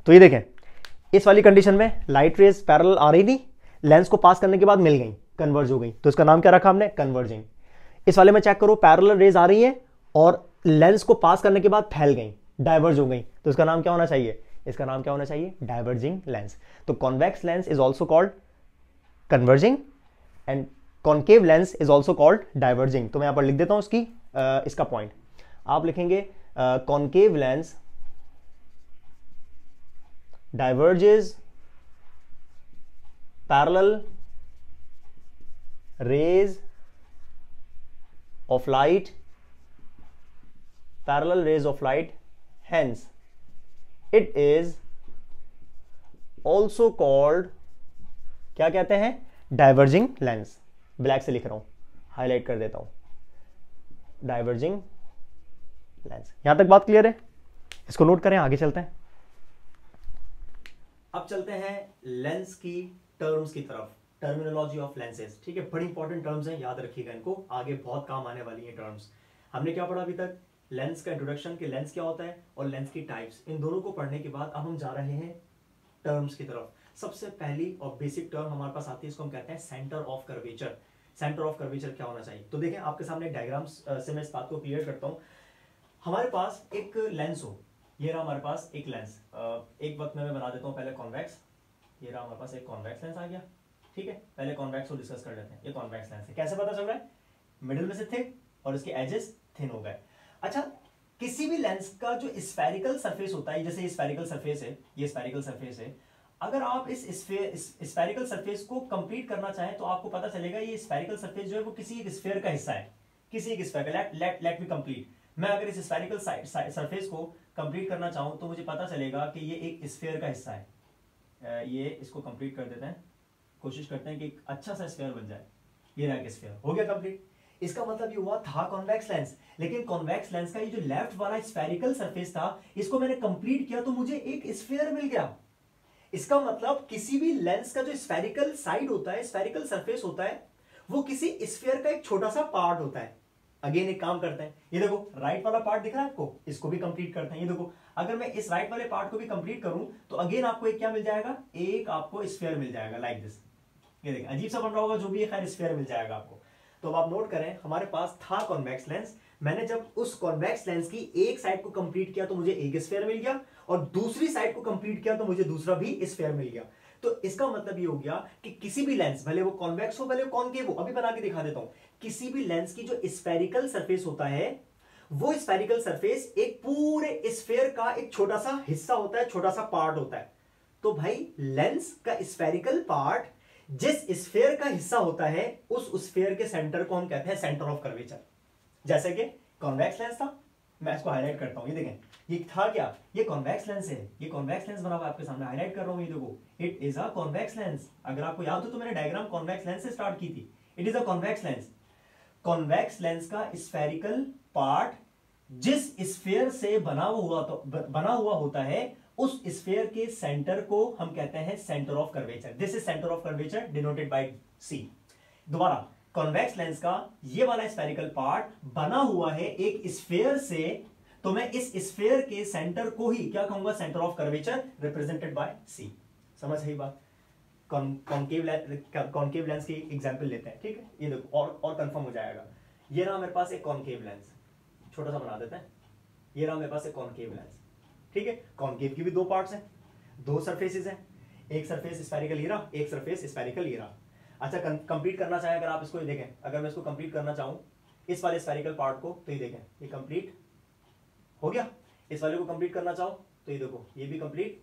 तो ये देखें इस वाली कंडीशन में लाइट रेज पैरल आ रही थी लेंस को पास करने के बाद मिल गई कन्वर्ज हो गई तो इसका नाम क्या रखा हमने कन्वर्जिंग इस वाले में चेक करो पैरल रेज आ रही है और लेंस को पास करने के बाद फैल गई डाइवर्ज हो गई तो इसका नाम क्या होना चाहिए इसका नाम क्या होना चाहिए डाइवर्जिंग लेंस तो convex lens is also called converging and concave lens is also called diverging तो मैं यहां पर लिख देता हूं उसकी आ, इसका पॉइंट आप लिखेंगे concave lens diverges parallel rays of light parallel rays of light hence it is also called क्या कहते हैं डाइवर्जिंग लेंस ब्लैक से लिख रहा हूं हाईलाइट कर देता हूं डाइवर्जिंग लेंस यहां तक बात क्लियर है इसको नोट करें आगे चलते हैं अब चलते हैं लेंस की टर्म्स की तरफ टर्मिनोलॉजी ऑफ लेंसेज ठीक है बड़ी इंपॉर्टेंट टर्म्स हैं याद रखिएगा इनको आगे बहुत काम आने वाली हैं टर्म्स हमने क्या पढ़ा अभी तक लेंस का इंट्रोडक्शन के लेंस क्या होता है और लेंस की टाइप्स इन दोनों को पढ़ने के बाद अब हम जा रहे हैं टर्म्स की तरफ सबसे पहली और बेसिक टर्म हमारे पास आती है इसको हम कहते हैं centre of curvature centre of curvature क्या होना चाहिए तो देखें आपके सामने डायग्राम से मैं इस बात को क्लियर करता हूँ हमारे पास एक लेंस हो ये रहा हमारे पास एक लेंस एक वक्त में मैं बना देता हूँ पहले कॉन्वेक्स ये रहा हमारे पास एक कॉन्वेक्स लेंस आ गया ठीक है पहले कॉन्वेक्स को डिस्कस कर लेते हैं ये कॉन्वेक्स लेंस है कैसे पता चल रहा है मिडिल में से थिक और इसके एजेस थिन हो गए अच्छा किसी भी लेंस का जो स्पेरिकल सरफेस होता है जैसे स्पेरिकल सरफेस है ये स्पेरिकल सरफेस है अगर आप इस स्पेरिकल सरफेस को कंप्लीट करना चाहें तो आपको पता चलेगा ये स्पेरिकल सरफेस जो है वो किसी एक स्फेयर का हिस्सा है किसी एक स्फेयर का let let let me complete मैं अगर इस स्पेरिकल सरफेस को कंप्लीट करना चाहूं तो मुझे पता चलेगा कि ये एक स्फेयर का हिस्सा है ये इसको कंप्लीट कर देते हैं कोशिश करते हैं कि एक अच्छा सा स्फेयर बन जाए ये रहा स्फेयर हो गया कंप्लीट इसका मतलब ये हुआ था कॉन्वेक्स लेंस लेकिन कॉन्वेक्स लेंस का ये जो लेफ्ट वाला स्फेरिकल सरफेस था इसको मैंने कंप्लीट किया तो मुझे एक स्फेयर मिल गया इसका मतलब किसी भी लेंस का जो स्फेरिकल साइड होता है स्फेरिकल सरफेस होता है वो किसी स्फेयर का एक छोटा सा पार्ट होता है अगेन एक काम करते हैं ये देखो राइट वाला पार्ट दिख रहा है आपको इसको भी कंप्लीट करते हैं ये देखो अगर मैं इस राइट वाले पार्ट को भी कंप्लीट करूं तो अगेन आपको एक क्या मिल जाएगा एक आपको स्फेयर मिल जाएगा लाइक like दिस ये देखिए अजीब सा बन रहा होगा जो भी खैर स्फेयर मिल जाएगा आपको तो अब आप नोट करें हमारे पास था कॉन्वेक्स लेंस मैंने जब उस कॉन्वेक्स लेंस की एक साइड को कंप्लीट किया तो मुझे एक स्पेयर मिल गया और दूसरी साइड को कंप्लीट किया तो मुझे दूसरा भी स्पेयर मिल गया तो इसका मतलब ये हो गया कि किसी भी लेंस भले वो कॉन्वेक्स हो भले कौन के वो अभी बना के दिखा देता हूं किसी भी लेंस की जो स्पेरिकल सरफेस होता है वो स्पेरिकल सरफेस एक पूरे स्फेयर का एक छोटा सा हिस्सा होता है छोटा सा पार्ट होता है तो भाई लेंस का स्पेरिकल पार्ट जिस स्फेयर का हिस्सा होता है उस स्फेयर के सेंटर को हम कहते हैं सेंटर ऑफ कर्वेचर जैसे कि कॉन्वेक्स लेंस था मैं इसको हाईलाइट करता हूँ ये देखें ये था क्या ये कॉन्वेक्स लेंस है ये कॉन्वेक्स लेंस बना हुआ आपके सामने हाईलाइट कर रहा हूँ ये देखो it is a convex lens अगर आपको याद हो तो मैंने डायग्राम कॉन्वेक्स लेंस से स्टार्ट की थी it is a convex lens convex lens का स्फेरिकल पार्ट जिस स्फेयर से बना हुआ तो, बना हुआ होता है उस स्पेयर के सेंटर को हम कहते हैं centre of curvature this is centre of curvature denoted by C दोबारा कॉन्वेक्स लेंस का ये वाला स्पेरिकल पार्ट बना हुआ है एक स्पेयर से तो मैं इस स्पेयर के सेंटर को ही क्या कहूंगा centre of curvature represented by C समझ रही बात कॉन्केव लेंस की एग्जांपल लेते हैं ठीक है ये देखो और और कंफर्म हो जाएगा ये रहा मेरे पास एक कॉन्केव लेंस छोटा सा बना देते हैं ये रहा मेरे पास एक कॉन्केव लेंस ठीक है कॉन्केव की भी दो पार्ट है दो सरफेसेस है एक सरफेस स्पेरिकल ये एक सरफेस स्पेरिकल ये अच्छा कंप्लीट करना चाहें अगर आप इसको ये देखें अगर मैं इसको कंप्लीट करना चाहूं इस वाले स्पेरिकल पार्ट को तो ये देखें ये कंप्लीट हो गया इस वाले को कंप्लीट करना चाहो तो ये देखो ये भी कंप्लीट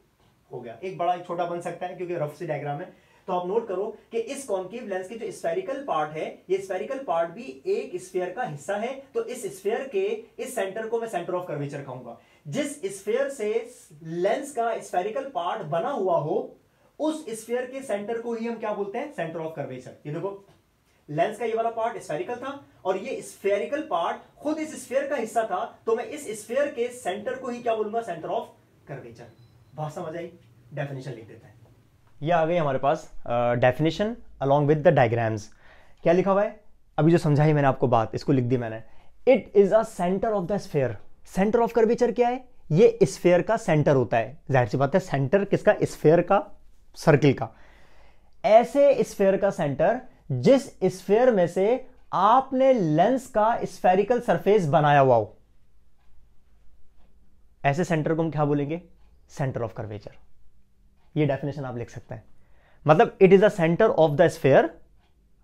हो गया एक बड़ा एक छोटा बन सकता है क्योंकि रफ से डायग्राम है तो आप नोट करो कि इस कॉन्केव लेंस के जो स्पेरिकल पार्ट है ये स्पेरिकल पार्ट भी एक स्पेयर का हिस्सा है तो इस स्पेयर के इस सेंटर को मैं सेंटर ऑफ कर्वेचर कहूंगा जिस स्फेयर से लेंस का स्पेरिकल पार्ट बना हुआ हो उस स्फेयर के सेंटर को ही हम क्या बोलते हैं सेंटर ऑफ कर्वेचर ये देखो लेंस का ये वाला पार्ट स्फेरिकल था और ये स्फेरिकल पार्ट खुद इस स्फेयर का हिस्सा था तो मैं इस स्फेयर के सेंटर को ही क्या बोलूंगा सेंटर ऑफ कर्वेचर बात समझ आई डेफिनेशन लिख देते हैं ये आ गई हमारे पास definition along with the diagrams क्या लिखा हुआ है अभी जो समझाई मैंने आपको बात इसको लिख दी मैंने it is a centre of the sphere centre of curvature क्या है ये स्फेयर का सेंटर होता है जाहिर सी बात है सेंटर किसका स्फेयर का सर्किल का ऐसे स्फेयर का सेंटर जिस स्फेयर में से आपने लेंस का स्फेरिकल सरफेस बनाया हुआ हो ऐसे सेंटर को हम क्या बोलेंगे सेंटर ऑफ कर्वेचर ये डेफिनेशन आप लिख सकते हैं मतलब it is the centre of the sphere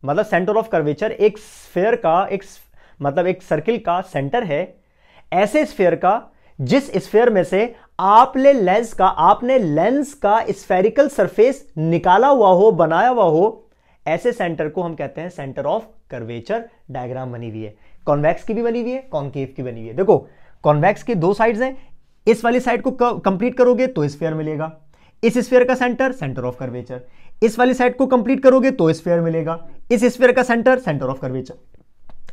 मतलब सेंटर ऑफ कर्वेचर एक स्फेयर का एक मतलब एक सर्किल का सेंटर है ऐसे स्फेयर का जिस स्फेयर में से आपने लेंस का आपने लेंस का स्फेरिकल सरफेस निकाला हुआ हो बनाया हुआ हो ऐसे सेंटर को हम कहते हैं सेंटर ऑफ कर्वेचर डायग्राम बनी हुई है कॉन्वेक्स की भी बनी हुई है कॉन्केव की बनी हुई है देखो कॉन्वेक्स की दो साइड्स हैं इस वाली साइड को कंप्लीट करोगे तो स्फेयर मिलेगा इस स्फेयर का सेंटर सेंटर ऑफ कर्वेचर इस वाली साइड को कंप्लीट करोगे तो स्फेयर मिलेगा इस स्फेयर का centre centre of curvature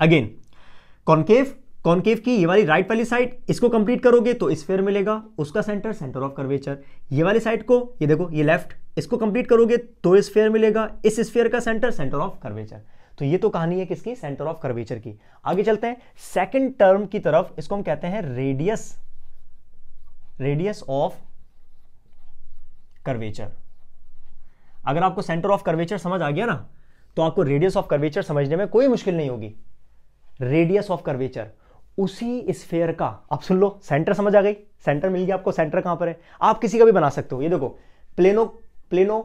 again concave concave की ये वाली राइट वाली साइड इसको कंप्लीट करोगे तो स्फेयर मिलेगा उसका सेंटर सेंटर ऑफ कर्वेचर ये वाली साइड को ये देखो ये लेफ्ट इसको कंप्लीट करोगे तो स्फेयर मिलेगा इस स्फेयर का सेंटर सेंटर ऑफ कर्वेचर तो ये तो कहानी है किसकी सेंटर ऑफ कर्वेचर की आगे चलते हैं सेकंड टर्म की तरफ इसको हम कहते हैं रेडियस रेडियस ऑफ कर्वेचर अगर आपको सेंटर ऑफ कर्वेचर समझ आ गया ना तो आपको रेडियस ऑफ कर्वेचर समझने में कोई मुश्किल नहीं होगी रेडियस ऑफ कर्वेचर उसी स्फेयर का आप सुन लो सेंटर समझ आ गई सेंटर मिल गया आपको सेंटर कहां पर है आप किसी का भी बना सकते हो ये देखो प्लेनो प्लेनो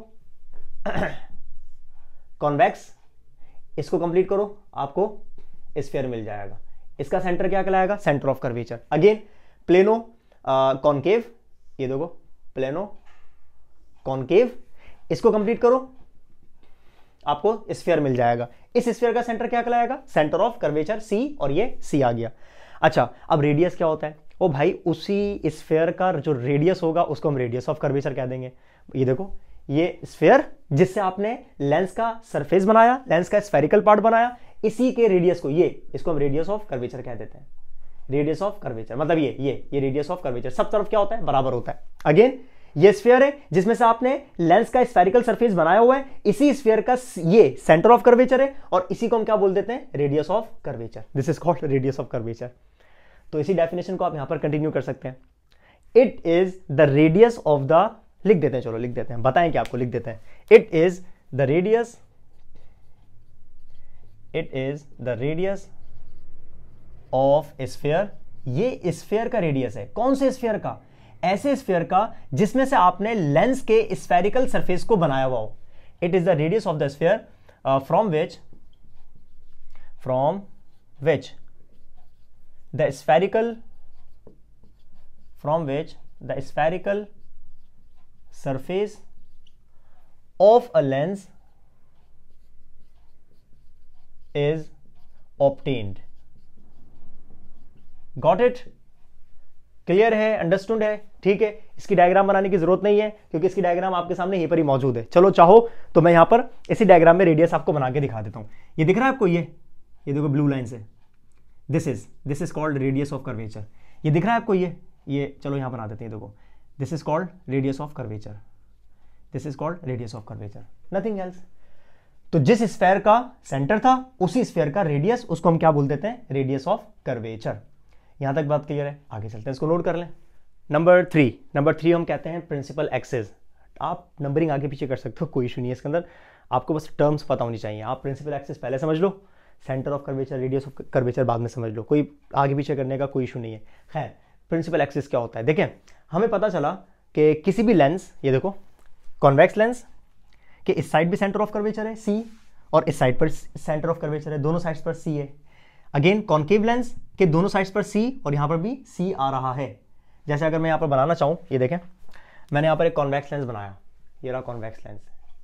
कॉन्वेक्स इसको कंप्लीट करो आपको स्फेयर मिल जाएगा इसका सेंटर क्या कहलाएगा centre of curvature again plano concave ये देखो प्लेनो कॉन्केव इसको कंप्लीट करो आपको स्फेयर मिल जाएगा इस स्फेयर का सेंटर क्या कहलाएगा सेंटर ऑफ कर्वेचर सी और ये सी आ गया अच्छा अब रेडियस क्या होता है ओ भाई उसी स्फेयर का जो रेडियस होगा उसको हम रेडियस ऑफ कर्वेचर कह देंगे ये देखो ये स्फेयर जिससे आपने लेंस का सरफेस बनाया लेंस का स्फेरिकल पार्ट बनाया इसी के रेडियस को ये इसको हम रेडियस ऑफ कर्वेचर कह देते हैं रेडियस ऑफ कर्वेचर मतलब ये ये ये रेडियस ऑफ कर्वेचर सब तरफ क्या होता है बराबर होता है अगेन ये स्फीयर है जिसमें से आपने लेंस का स्फेरिकल सरफेस बनाया हुआ है इसी स्फीयर का ये सेंटर ऑफ कर्वेचर है और इसी को हम क्या बोल देते हैं radius of curvature this is called radius of curvature तो इसी डेफिनेशन को आप यहां पर कंटिन्यू कर सकते हैं it is the radius of the लिख देते हैं चलो लिख देते हैं बताएं क्या आपको लिख देते हैं it is the radius it is the radius of sphere ये स्फेयर का रेडियस है कौन से स्फेयर का ऐसे स्फेयर का जिसमें से आपने लेंस के स्फेरिकल सरफेस को बनाया हुआ हो it is the radius of the sphere from which from which the spherical from which the spherical surface of a lens is obtained got it clear है अंडरस्टूड है ठीक है इसकी डायग्राम बनाने की जरूरत नहीं है क्योंकि इसकी डायग्राम आपके सामने यहीं पर ही मौजूद है चलो चाहो तो मैं यहां पर इसी डायग्राम में रेडियस आपको बना के दिखा देता हूं ये दिख रहा है आपको ये ये देखो ब्लू लाइन से this is this is called radius of curvature ये दिख रहा है आपको ये ये चलो यहां बना देते हैं देखो this is called radius of curvature this is called radius of curvature nothing else तो जिस स्फेयर का सेंटर था उसी स्फेयर का रेडियस उसको हम क्या बोल देते हैं रेडियस ऑफ कर्वेचर यहां तक बात क्लियर है आगे चलते हैं इसको नोट कर लें नंबर थ्री नंबर थ्री हम कहते हैं प्रिंसिपल एक्सेस आप नंबरिंग आगे पीछे कर सकते हो कोई इशू नहीं है इसके अंदर आपको बस टर्म्स पता होनी चाहिए आप प्रिंसिपल एक्सेस पहले समझ लो centre of curvature radius of curvature बाद में समझ लो कोई आगे पीछे करने का कोई इशू नहीं है खैर प्रिंसिपल एक्सेस क्या होता है देखें हमें पता चला कि किसी भी लेंस ये देखो कॉन्वेक्स लेंस कि इस साइड भी सेंटर ऑफ कर्वेचर है सी और इस साइड पर सेंटर ऑफ कर्वेचर है दोनों साइड्स पर सी है अगेन कॉन्केव लेंस के दोनों साइड्स पर सी और यहाँ पर भी सी आ रहा है जैसे अगर मैं यहाँ पर बनाना चाहूँ ये देखें मैंने यहाँ पर एक कॉन्वेक्स लेंस बनाया ये रहा कॉन्वैक्स लेंस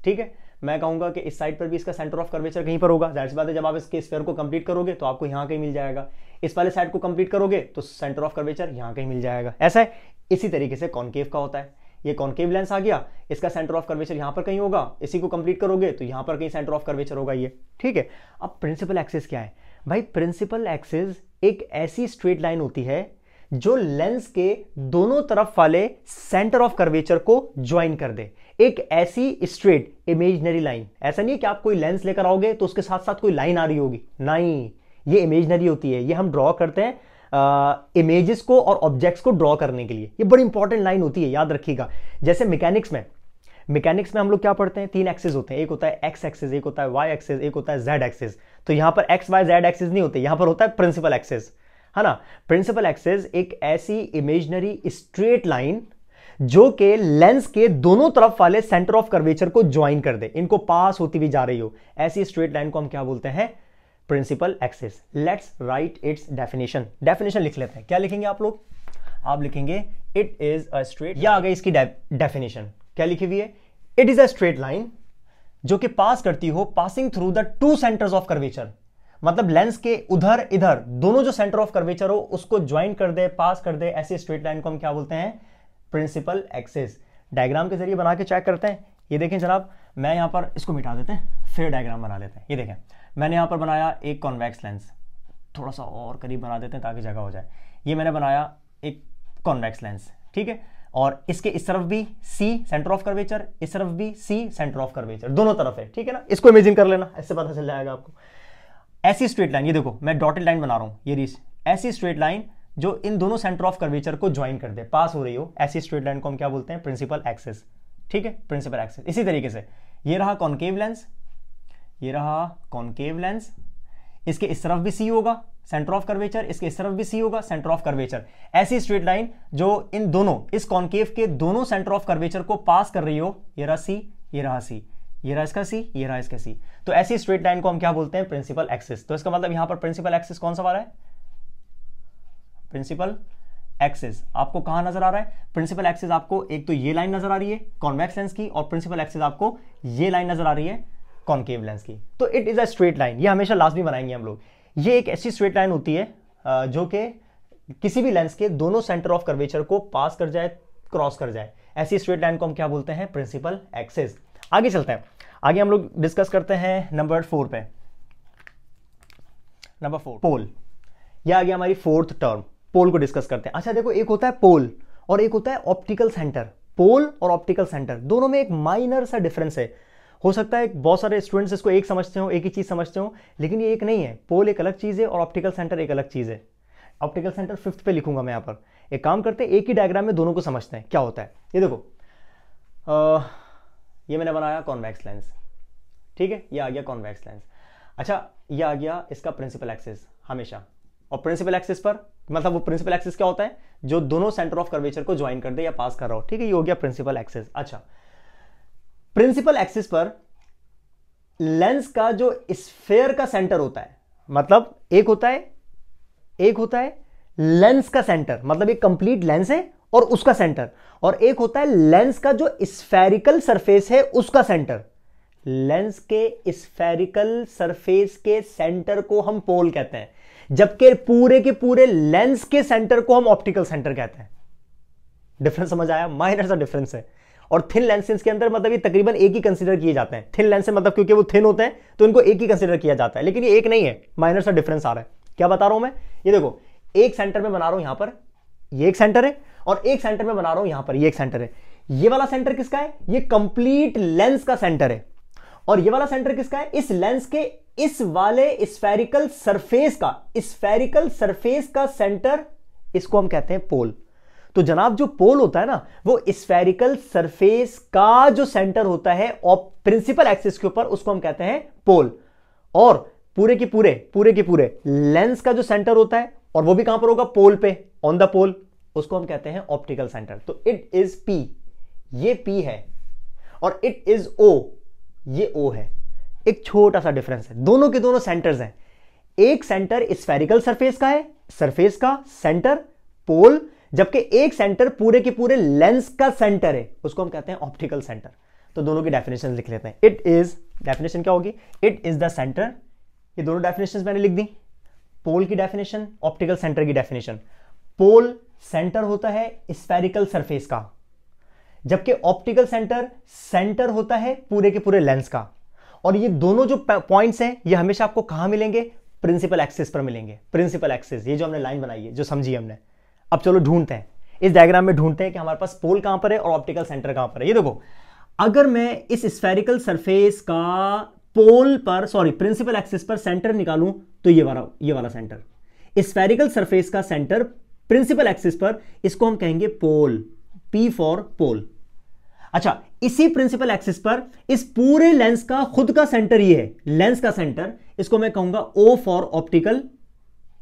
ठीक है मैं कहूँगा कि इस साइड पर भी इसका सेंटर ऑफ कर्वेचर कहीं पर होगा जाहिर सी बात है जब आप इसके स्पेयर को कंप्लीट करोगे तो आपको यहाँ कहीं मिल जाएगा इस वाले साइड को कंप्लीट करोगे तो सेंटर ऑफ कर्वेचर यहाँ कहीं मिल जाएगा ऐसा है इसी तरीके से कॉन्केव का होता है ये कॉन्केव लेंस आ गया इसका सेंटर ऑफ कर्वेचर यहाँ पर कहीं होगा इसी को कंप्लीट करोगे तो यहाँ पर कहीं सेंटर ऑफ कर्वेचर होगा ये ठीक है अब प्रिंसिपल एक्सेस क्या है भाई प्रिंसिपल एक्सेस एक ऐसी स्ट्रेट लाइन होती है जो लेंस के दोनों तरफ वाले सेंटर ऑफ कर्वेचर को ज्वाइन कर दे एक ऐसी स्ट्रेट इमेजनरी लाइन ऐसा नहीं है कि आप कोई लेंस लेकर आओगे तो उसके साथ साथ कोई लाइन आ रही होगी नहीं ये इमेजनरी होती है ये हम ड्रॉ करते हैं इमेजेस uh, को और ऑब्जेक्ट्स को ड्रॉ करने के लिए ये बड़ी इंपॉर्टेंट लाइन होती है याद रखिएगा जैसे मैकेनिक्स में मैकेनिक्स में हम लोग क्या पढ़ते हैं तीन एक्सेस होते हैं एक होता है एक्स एक्सेस एक होता है वाई एक्सेस एक होता है जेड एक्सेस तो यहां पर एक्स वाई जेड एक्सेस नहीं होते यहां पर होता है प्रिंसिपल एक्सेस है ना प्रिंसिपल एक्सेस एक ऐसी इमेजनरी स्ट्रेट लाइन जो कि लेंस के दोनों तरफ वाले सेंटर ऑफ कर्वेचर को ज्वाइन कर दे इनको पास होती हुई जा रही हो ऐसी स्ट्रेट लाइन को हम क्या बोलते हैं principal axis let's write its definition definition लिख लेते हैं क्या लिखेंगे आप लोग आप लिखेंगे इट इज अ स्ट्रेट या आ गई इसकी डेफिनेशन क्या लिखी हुई है it is a straight line जो कि पास करती हो passing through the two centres of curvature मतलब लेंस के उधर इधर दोनों जो सेंटर ऑफ कर्वेचर हो उसको ज्वाइन कर दे पास कर दे ऐसे स्ट्रेट लाइन को हम क्या बोलते हैं प्रिंसिपल एक्सेस डायग्राम के जरिए बना के चेक करते हैं ये देखें जनाब मैं यहां पर इसको मिटा देते हैं फिर डायग्राम बना लेते हैं ये देखें मैंने यहां पर बनाया एक कॉन्वैक्स लेंस थोड़ा सा और करीब बना देते हैं ताकि जगह हो जाए ये मैंने बनाया एक कॉन्वैक्स लेंस ठीक है और इसके इस तरफ भी सी सेंटर ऑफ कर्वेचर इस तरफ भी सी सेंटर ऑफ कर्वेचर दोनों तरफ है ठीक है ना इसको इमेजिन कर लेना ऐसे पता चल जाएगा आपको ऐसी स्ट्रेट लाइन ये देखो मैं डॉटेड लाइन बना रहा हूं ये रीस ऐसी स्ट्रेट लाइन जो इन दोनों सेंटर ऑफ कर्वेचर को ज्वाइन कर दे पास हो रही हो ऐसी स्ट्रेट लाइन को हम क्या बोलते हैं प्रिंसिपल एक्सेस ठीक है प्रिंसिपल एक्सेस इसी तरीके से ये रहा कॉन्केव लेंस ये रहा कॉन्केव लेंस इसके इस तरफ भी सी होगा सेंटर ऑफ कर्वेचर इसके इस तरफ भी सी होगा सेंटर ऑफ कर्वेचर ऐसी स्ट्रेट लाइन जो इन दोनों इस कॉन्केव के दोनों सेंटर ऑफ कर्वेचर को पास कर रही हो ये रहा सी ये रहा सी ये रहा इसका सी ये रहा इसका सी तो ऐसी स्ट्रेट लाइन को हम क्या बोलते हैं प्रिंसिपल एक्सिस तो इसका मतलब यहां पर प्रिंसिपल एक्सिस कौन सा वाला है प्रिंसिपल एक्सिस आपको कहां नजर आ रहा है प्रिंसिपल एक्सिस आपको एक तो ये लाइन नजर आ रही है कॉन्वेक्स लेंस की और प्रिंसिपल एक्सिस आपको ये लाइन नजर आ रही है कॉन्केव लेंस की तो it is a straight line ये हमेशा लाजमी बनाएंगे हम लोग ये एक ऐसी स्ट्रेट लाइन होती है जो कि किसी भी लेंस के दोनों सेंटर ऑफ कर्वेचर को पास कर जाए क्रॉस कर जाए ऐसी स्ट्रेट लाइन को हम क्या बोलते हैं प्रिंसिपल एक्सिस आगे चलते हैं आगे हम लोग डिस्कस करते हैं नंबर फोर पे नंबर फोर पोल यह आगे हमारी फोर्थ टर्म पोल को डिस्कस करते हैं अच्छा देखो एक होता है पोल और एक होता है ऑप्टिकल सेंटर पोल और ऑप्टिकल सेंटर दोनों में एक माइनर सा डिफरेंस है हो सकता है बहुत सारे स्टूडेंट्स इसको एक समझते हो एक ही चीज़ समझते हो लेकिन ये एक नहीं है पोल एक अलग चीज़ है और ऑप्टिकल सेंटर एक अलग चीज़ है ऑप्टिकल सेंटर फिफ्थ पे लिखूंगा मैं यहाँ पर एक काम करते हैं एक ही डायग्राम में दोनों को समझते हैं क्या होता है ये देखो आ, ये मैंने बनाया कॉन्वेक्स लेंस ठीक है ये आ गया कॉन्वेक्स लेंस अच्छा ये आ गया इसका प्रिंसिपल एक्सिस हमेशा और प्रिंसिपल एक्सिस पर मतलब वो प्रिंसिपल एक्सिस क्या होता है जो दोनों सेंटर ऑफ कर्वेचर को ज्वाइन कर दे या पास कर रहा हो ठीक है ये हो गया प्रिंसिपल एक्सिस अच्छा प्रिंसिपल एक्सिस पर लेंस का जो स्फेयर का सेंटर होता है मतलब एक होता है एक होता है लेंस का सेंटर मतलब एक कंप्लीट लेंस है और उसका सेंटर और एक होता है लेंस का जो स्फेरिकल सरफेस है उसका सेंटर लेंस के स्फेरिकल सरफेस के सेंटर को हम पोल कहते हैं जबकि पूरे के पूरे लेंस के सेंटर को हम ऑप्टिकल सेंटर कहते हैं डिफरेंस समझ आया माइनर सा डिफरेंस है और थिन लेंसेज के अंदर मतलब ये तकरीबन एक ही कंसीडर किए जाते हैं थिन लेंस मतलब क्योंकि वो थिन होते हैं तो इनको एक ही कंसीडर किया जाता है लेकिन ये एक नहीं है माइनर सा डिफरेंस आ रहा है क्या बता रहा हूं मैं ये देखो एक सेंटर में बना रहा हूं यहां पर ये एक सेंटर है और एक सेंटर में बना रहा हूं यहां पर ये एक सेंटर है ये वाला सेंटर किसका है ये कंप्लीट लेंस का सेंटर है और ये वाला सेंटर किसका है इस लेंस के इस वाले स्पेरिकल सरफेस का स्पेरिकल सरफेस का सेंटर इसको हम कहते हैं पोल तो जनाब जो पोल होता है ना वो स्पेरिकल सरफेस का जो सेंटर होता है और प्रिंसिपल एक्सिस के ऊपर उसको हम कहते हैं पोल और पूरे के पूरे पूरे के पूरे लेंस का जो सेंटर होता है और वो भी कहां पर होगा पोल पे ऑन द पोल उसको हम कहते हैं ऑप्टिकल सेंटर तो इट इज पी ये पी है और इट इज ओ ये ओ है एक छोटा सा डिफरेंस है दोनों के दोनों सेंटर्स हैं एक सेंटर स्फेरिकल सरफेस का है सरफेस का सेंटर पोल जबकि एक सेंटर पूरे के पूरे लेंस का सेंटर है उसको हम कहते हैं ऑप्टिकल सेंटर तो दोनों की डेफिनेशन लिख लेते हैं इट इज डेफिनेशन क्या होगी इट इज द सेंटर ये दोनों डेफिनेशन मैंने लिख दी पोल की डेफिनेशन ऑप्टिकल सेंटर की डेफिनेशन पोल सेंटर होता है स्पेरिकल सरफेस का जबकि ऑप्टिकल सेंटर सेंटर होता है पूरे के पूरे लेंस का और ये दोनों जो पॉइंट्स हैं ये हमेशा आपको कहां मिलेंगे प्रिंसिपल एक्सिस पर मिलेंगे प्रिंसिपल एक्सिस ये जो हमने लाइन बनाई है जो समझी हमने अब चलो ढूंढते हैं इस डायग्राम में ढूंढते हैं कि हमारे पास पोल कहां पर है और ऑप्टिकल सेंटर कहां पर है ये देखो अगर मैं इस स्पेरिकल सरफेस का पोल पर सॉरी प्रिंसिपल एक्सिस पर सेंटर निकालूं तो ये वाला ये वाला सेंटर स्पेरिकल सरफेस का सेंटर प्रिंसिपल एक्सिस पर इसको हम कहेंगे पोल पी फॉर पोल अच्छा इसी प्रिंसिपल एक्सिस पर इस पूरे लेंस का खुद का सेंटर ये है लेंस का सेंटर इसको मैं कहूंगा O for optical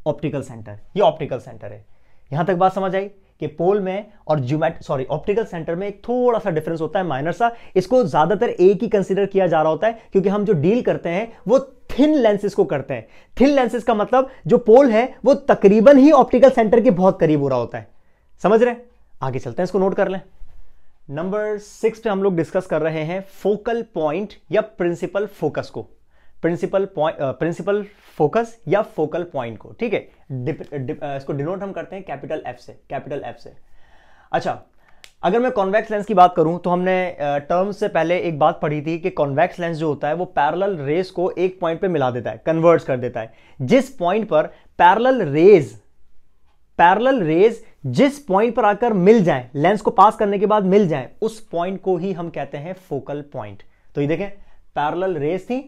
optical centre ये ऑप्टिकल सेंटर है यहां तक बात समझ आई कि पोल में और ज्योमेट सॉरी ऑप्टिकल सेंटर में एक थोड़ा सा डिफरेंस होता है माइनर सा इसको ज्यादातर एक ही कंसिडर किया जा रहा होता है क्योंकि हम जो डील करते हैं वो थिन लेंसेज को करते हैं थिन लेंसेज का मतलब जो पोल है वो तकरीबन ही ऑप्टिकल सेंटर के बहुत करीब हो रहा होता है समझ रहे आगे चलते हैं इसको नोट कर लें नंबर सिक्स पे हम लोग डिस्कस कर रहे हैं फोकल पॉइंट या प्रिंसिपल फोकस को प्रिंसिपल पॉइंट प्रिंसिपल फोकस या फोकल पॉइंट को ठीक है इसको डिनोट हम करते हैं कैपिटल एफ से कैपिटल एफ से अच्छा अगर मैं कॉन्वेक्स लेंस की बात करूं तो हमने टर्म से पहले एक बात पढ़ी थी कि कॉन्वेक्स लेंस जो होता है वो पैरेलल रेस को एक पॉइंट पे मिला देता है कन्वर्ट कर देता है जिस पॉइंट पर पैरेलल रेज पैरेलल रेज जिस पॉइंट पर आकर मिल जाए लेंस को पास करने के बाद मिल जाए उस पॉइंट को ही हम कहते हैं फोकल पॉइंट तो ये देखें पैरल रेस थी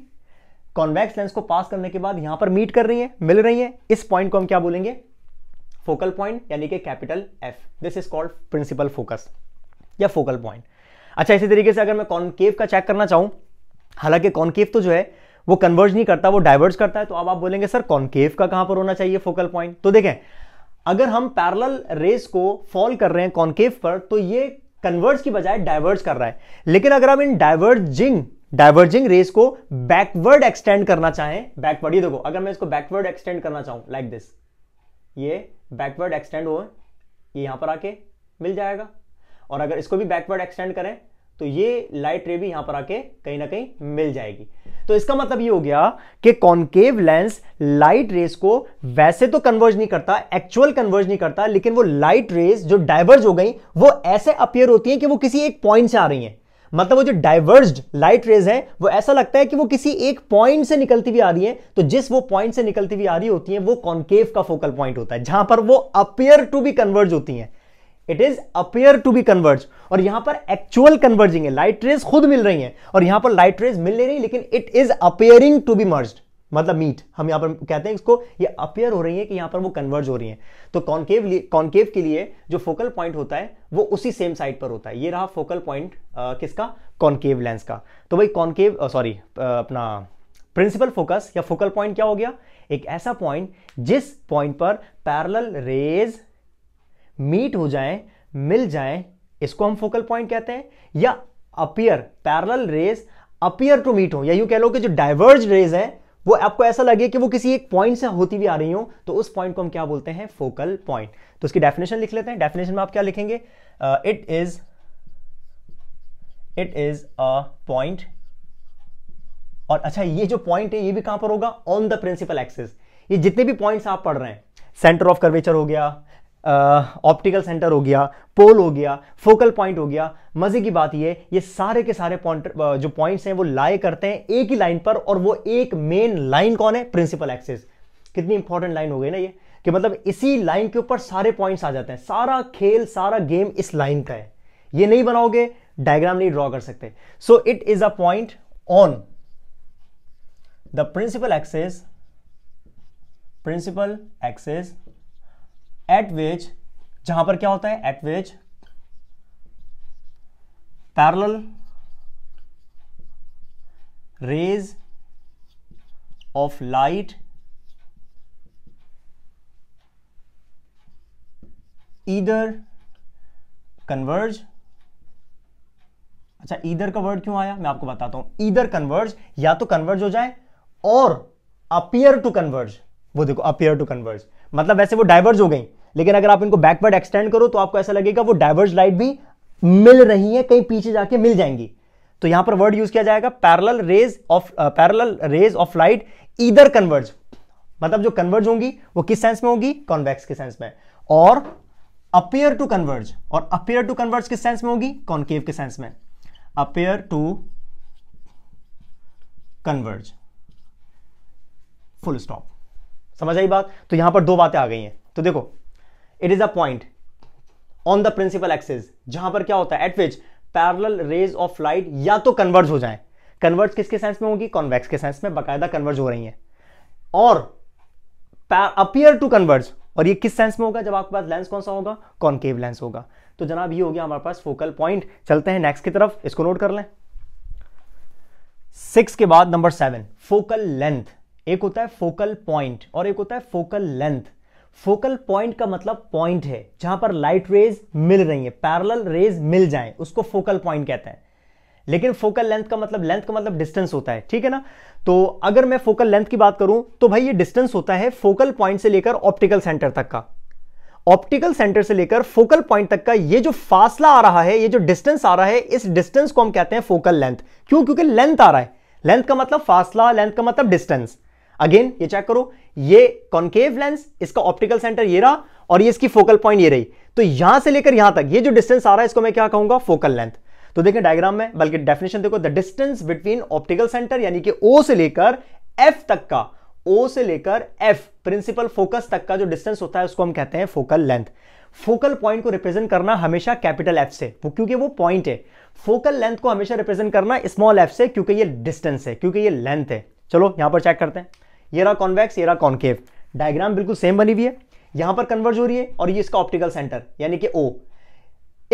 कॉन्वेक्स लेंस को पास करने के बाद यहां पर मीट कर रही है मिल रही है इस पॉइंट को हम क्या बोलेंगे फोकल पॉइंट यानी कि capital F this is called principal focus या फोकल पॉइंट अच्छा इसी तरीके से अगर मैं कॉन्केव का चेक करना चाहूँ हालांकि कॉन्केव तो जो है वो कन्वर्ज नहीं करता वो डाइवर्ज करता है तो अब आप बोलेंगे सर कॉन्केव का कहां पर होना चाहिए फोकल पॉइंट तो देखें अगर हम पैरल रेस को फॉल कर रहे हैं कॉन्केव पर तो ये कन्वर्ज की बजाय डाइवर्ज कर रहा है लेकिन अगर हम इन डाइवर्जिंग डाइवर्जिंग रेस को बैकवर्ड एक्सटेंड करना चाहें बैकवर्ड ये देखो अगर मैं इसको बैकवर्ड एक्सटेंड करना चाहूं लाइक like दिस ये बैकवर्ड एक्सटेंड हो ये यहां पर आके मिल जाएगा और अगर इसको भी बैकवर्ड एक्सटेंड करें तो ये लाइट रे भी यहां पर आके कहीं ना कहीं मिल जाएगी तो इसका मतलब ये हो गया कि कॉन्केव लेंस लाइट रेस को वैसे तो कन्वर्ज नहीं करता एक्चुअल कन्वर्ज नहीं करता लेकिन वो लाइट रेस जो डाइवर्ज हो गई वो ऐसे अपियर होती है कि वो किसी एक पॉइंट से आ रही है मतलब वो जो डाइवर्ज लाइट रेज है वो ऐसा लगता है कि वो किसी एक पॉइंट से निकलती हुई आ रही है तो जिस वो पॉइंट से निकलती हुई आ रही होती है वो कॉन्केव का फोकल पॉइंट होता है जहां पर वो अपियर टू बी कन्वर्ज होती है it is appear to be converge और यहां पर एक्चुअल कन्वर्जिंग है लाइट रेज खुद मिल रही है और यहां पर लाइट रेज मिल नहीं रही लेकिन it is appearing to be merge मतलब मीट हम यहां पर कहते हैं इसको ये अपेयर हो रही है कि यहां पर वो कन्वर्ज हो रही है तो कॉन्केव कॉन्केव के लिए जो फोकल पॉइंट होता है वो उसी सेम साइड पर होता है ये रहा फोकल पॉइंट किसका कॉन्केव लेंस का तो भाई कॉन्केव सॉरी अपना प्रिंसिपल फोकस या फोकल पॉइंट क्या हो गया एक ऐसा पॉइंट जिस पॉइंट पर पैरल रेज मीट हो जाएं मिल जाएं इसको हम फोकल पॉइंट कहते हैं या appear parallel rays appear to meet हो या यू कह लो कि जो डाइवर्ज रेज है वो आपको ऐसा लगे कि वो किसी एक पॉइंट से होती भी आ रही हो तो उस पॉइंट को हम क्या बोलते हैं फोकल पॉइंट तो उसकी डेफिनेशन लिख लेते हैं डेफिनेशन में आप क्या लिखेंगे it is it is a point और अच्छा ये जो पॉइंट है ये भी कहां पर होगा ऑन द प्रिंसिपल एक्सिस ये जितने भी पॉइंट्स आप पढ़ रहे हैं सेंटर ऑफ कर्वेचर हो गया ऑप्टिकल सेंटर हो गया पोल हो गया फोकल पॉइंट हो गया मजे की बात ये ये सारे के सारे पॉइंट जो पॉइंट्स हैं वो लाए करते हैं एक ही लाइन पर और वो एक मेन लाइन कौन है प्रिंसिपल एक्सिस कितनी इंपॉर्टेंट लाइन हो गई ना ये कि मतलब इसी लाइन के ऊपर सारे पॉइंट्स आ जाते हैं सारा खेल सारा गेम इस लाइन का है ये नहीं बनाओगे डायग्राम नहीं ड्रॉ कर सकते so it is a point on the principal axis principal axis at which जहां पर क्या होता है at which parallel rays of light either converge अच्छा ईदर का वर्ड क्यों आया मैं आपको बताता हूं ईदर कन्वर्ज या तो कन्वर्ज हो जाए और अपियर टू कन्वर्ज वो देखो अपियर टू कन्वर्ज मतलब वैसे वो डाइवर्ज हो गई लेकिन अगर आप इनको बैकवर्ड एक्सटेंड करो तो आपको ऐसा लगेगा वो डाइवर्स लाइट भी मिल रही है कहीं पीछे जाके मिल जाएंगी तो यहां पर वर्ड यूज किया जाएगा parallel rays of parallel rays of light either converge मतलब जो कन्वर्ज होंगी वो किस सेंस में होगी कॉन्वेक्स के सेंस में और अपेयर टू कन्वर्ज और अपेयर टू कन्वर्ज किस सेंस में होगी कॉन्केव के सेंस में appear to converge full stop समझ आई बात तो यहां पर दो बातें आ गई हैं तो देखो it is a point on the principal axis जहां पर क्या होता है at which parallel rays of light या तो कन्वर्ज हो जाए कन्वर्ज किसके सेंस में होगी कॉन्वेक्स के सेंस में बाकायदा कन्वर्ज हो रही है और अपियर टू कन्वर्ज और ये किस सेंस में होगा जब आपके पास लेंस कौन सा होगा कॉन्केव लेंस होगा तो जनाब ये हो गया हमारे पास फोकल पॉइंट चलते हैं नेक्स्ट की तरफ इसको नोट कर लें सिक्स के बाद नंबर सेवन फोकल लेंथ एक होता है फोकल पॉइंट और एक होता है फोकल लेंथ फोकल पॉइंट का मतलब पॉइंट है जहां पर लाइट रेज मिल रही है पैरल रेज मिल जाए उसको फोकल पॉइंट कहते हैं लेकिन फोकल लेंथ का मतलब लेंथ का मतलब डिस्टेंस होता है ठीक है ना तो अगर मैं फोकल लेंथ की बात करूं तो भाई ये डिस्टेंस होता है फोकल पॉइंट से लेकर ऑप्टिकल सेंटर तक का ऑप्टिकल सेंटर से लेकर फोकल पॉइंट तक का ये जो फासला आ रहा है ये जो डिस्टेंस आ रहा है इस डिस्टेंस को हम कहते हैं फोकल लेंथ क्यों क्योंकि लेंथ आ रहा है लेंथ का मतलब फासला लेंथ का मतलब डिस्टेंस अगेन ये चेक करो ये कॉन्केव लेंस इसका ऑप्टिकल सेंटर ये रहा और ये इसकी फोकल पॉइंट ये रही तो यहां से लेकर यहां तक ये जो डिस्टेंस आ रहा है इसको मैं क्या कहूंगा फोकल लेंथ तो देखें डायग्राम में बल्कि डेफिनेशन देखो the distance between optical centre यानी कि ओ से लेकर एफ तक का ओ से लेकर एफ प्रिंसिपल फोकस तक का जो डिस्टेंस होता है उसको हम कहते हैं फोकल लेंथ फोकल पॉइंट को रिप्रेजेंट करना हमेशा कैपिटल एफ से वो क्योंकि वो पॉइंट है फोकल लेंथ को हमेशा रिप्रेजेंट करना स्मॉल एफ से क्योंकि ये डिस्टेंस है क्योंकि ये लेंथ है चलो यहां पर चेक करते हैं ये रहा कॉन्वेक्स ये रहा कॉन्केव डायग्राम बिल्कुल सेम बनी हुई है यहां पर कन्वर्ज हो रही है और ये इसका ऑप्टिकल सेंटर यानी कि ओ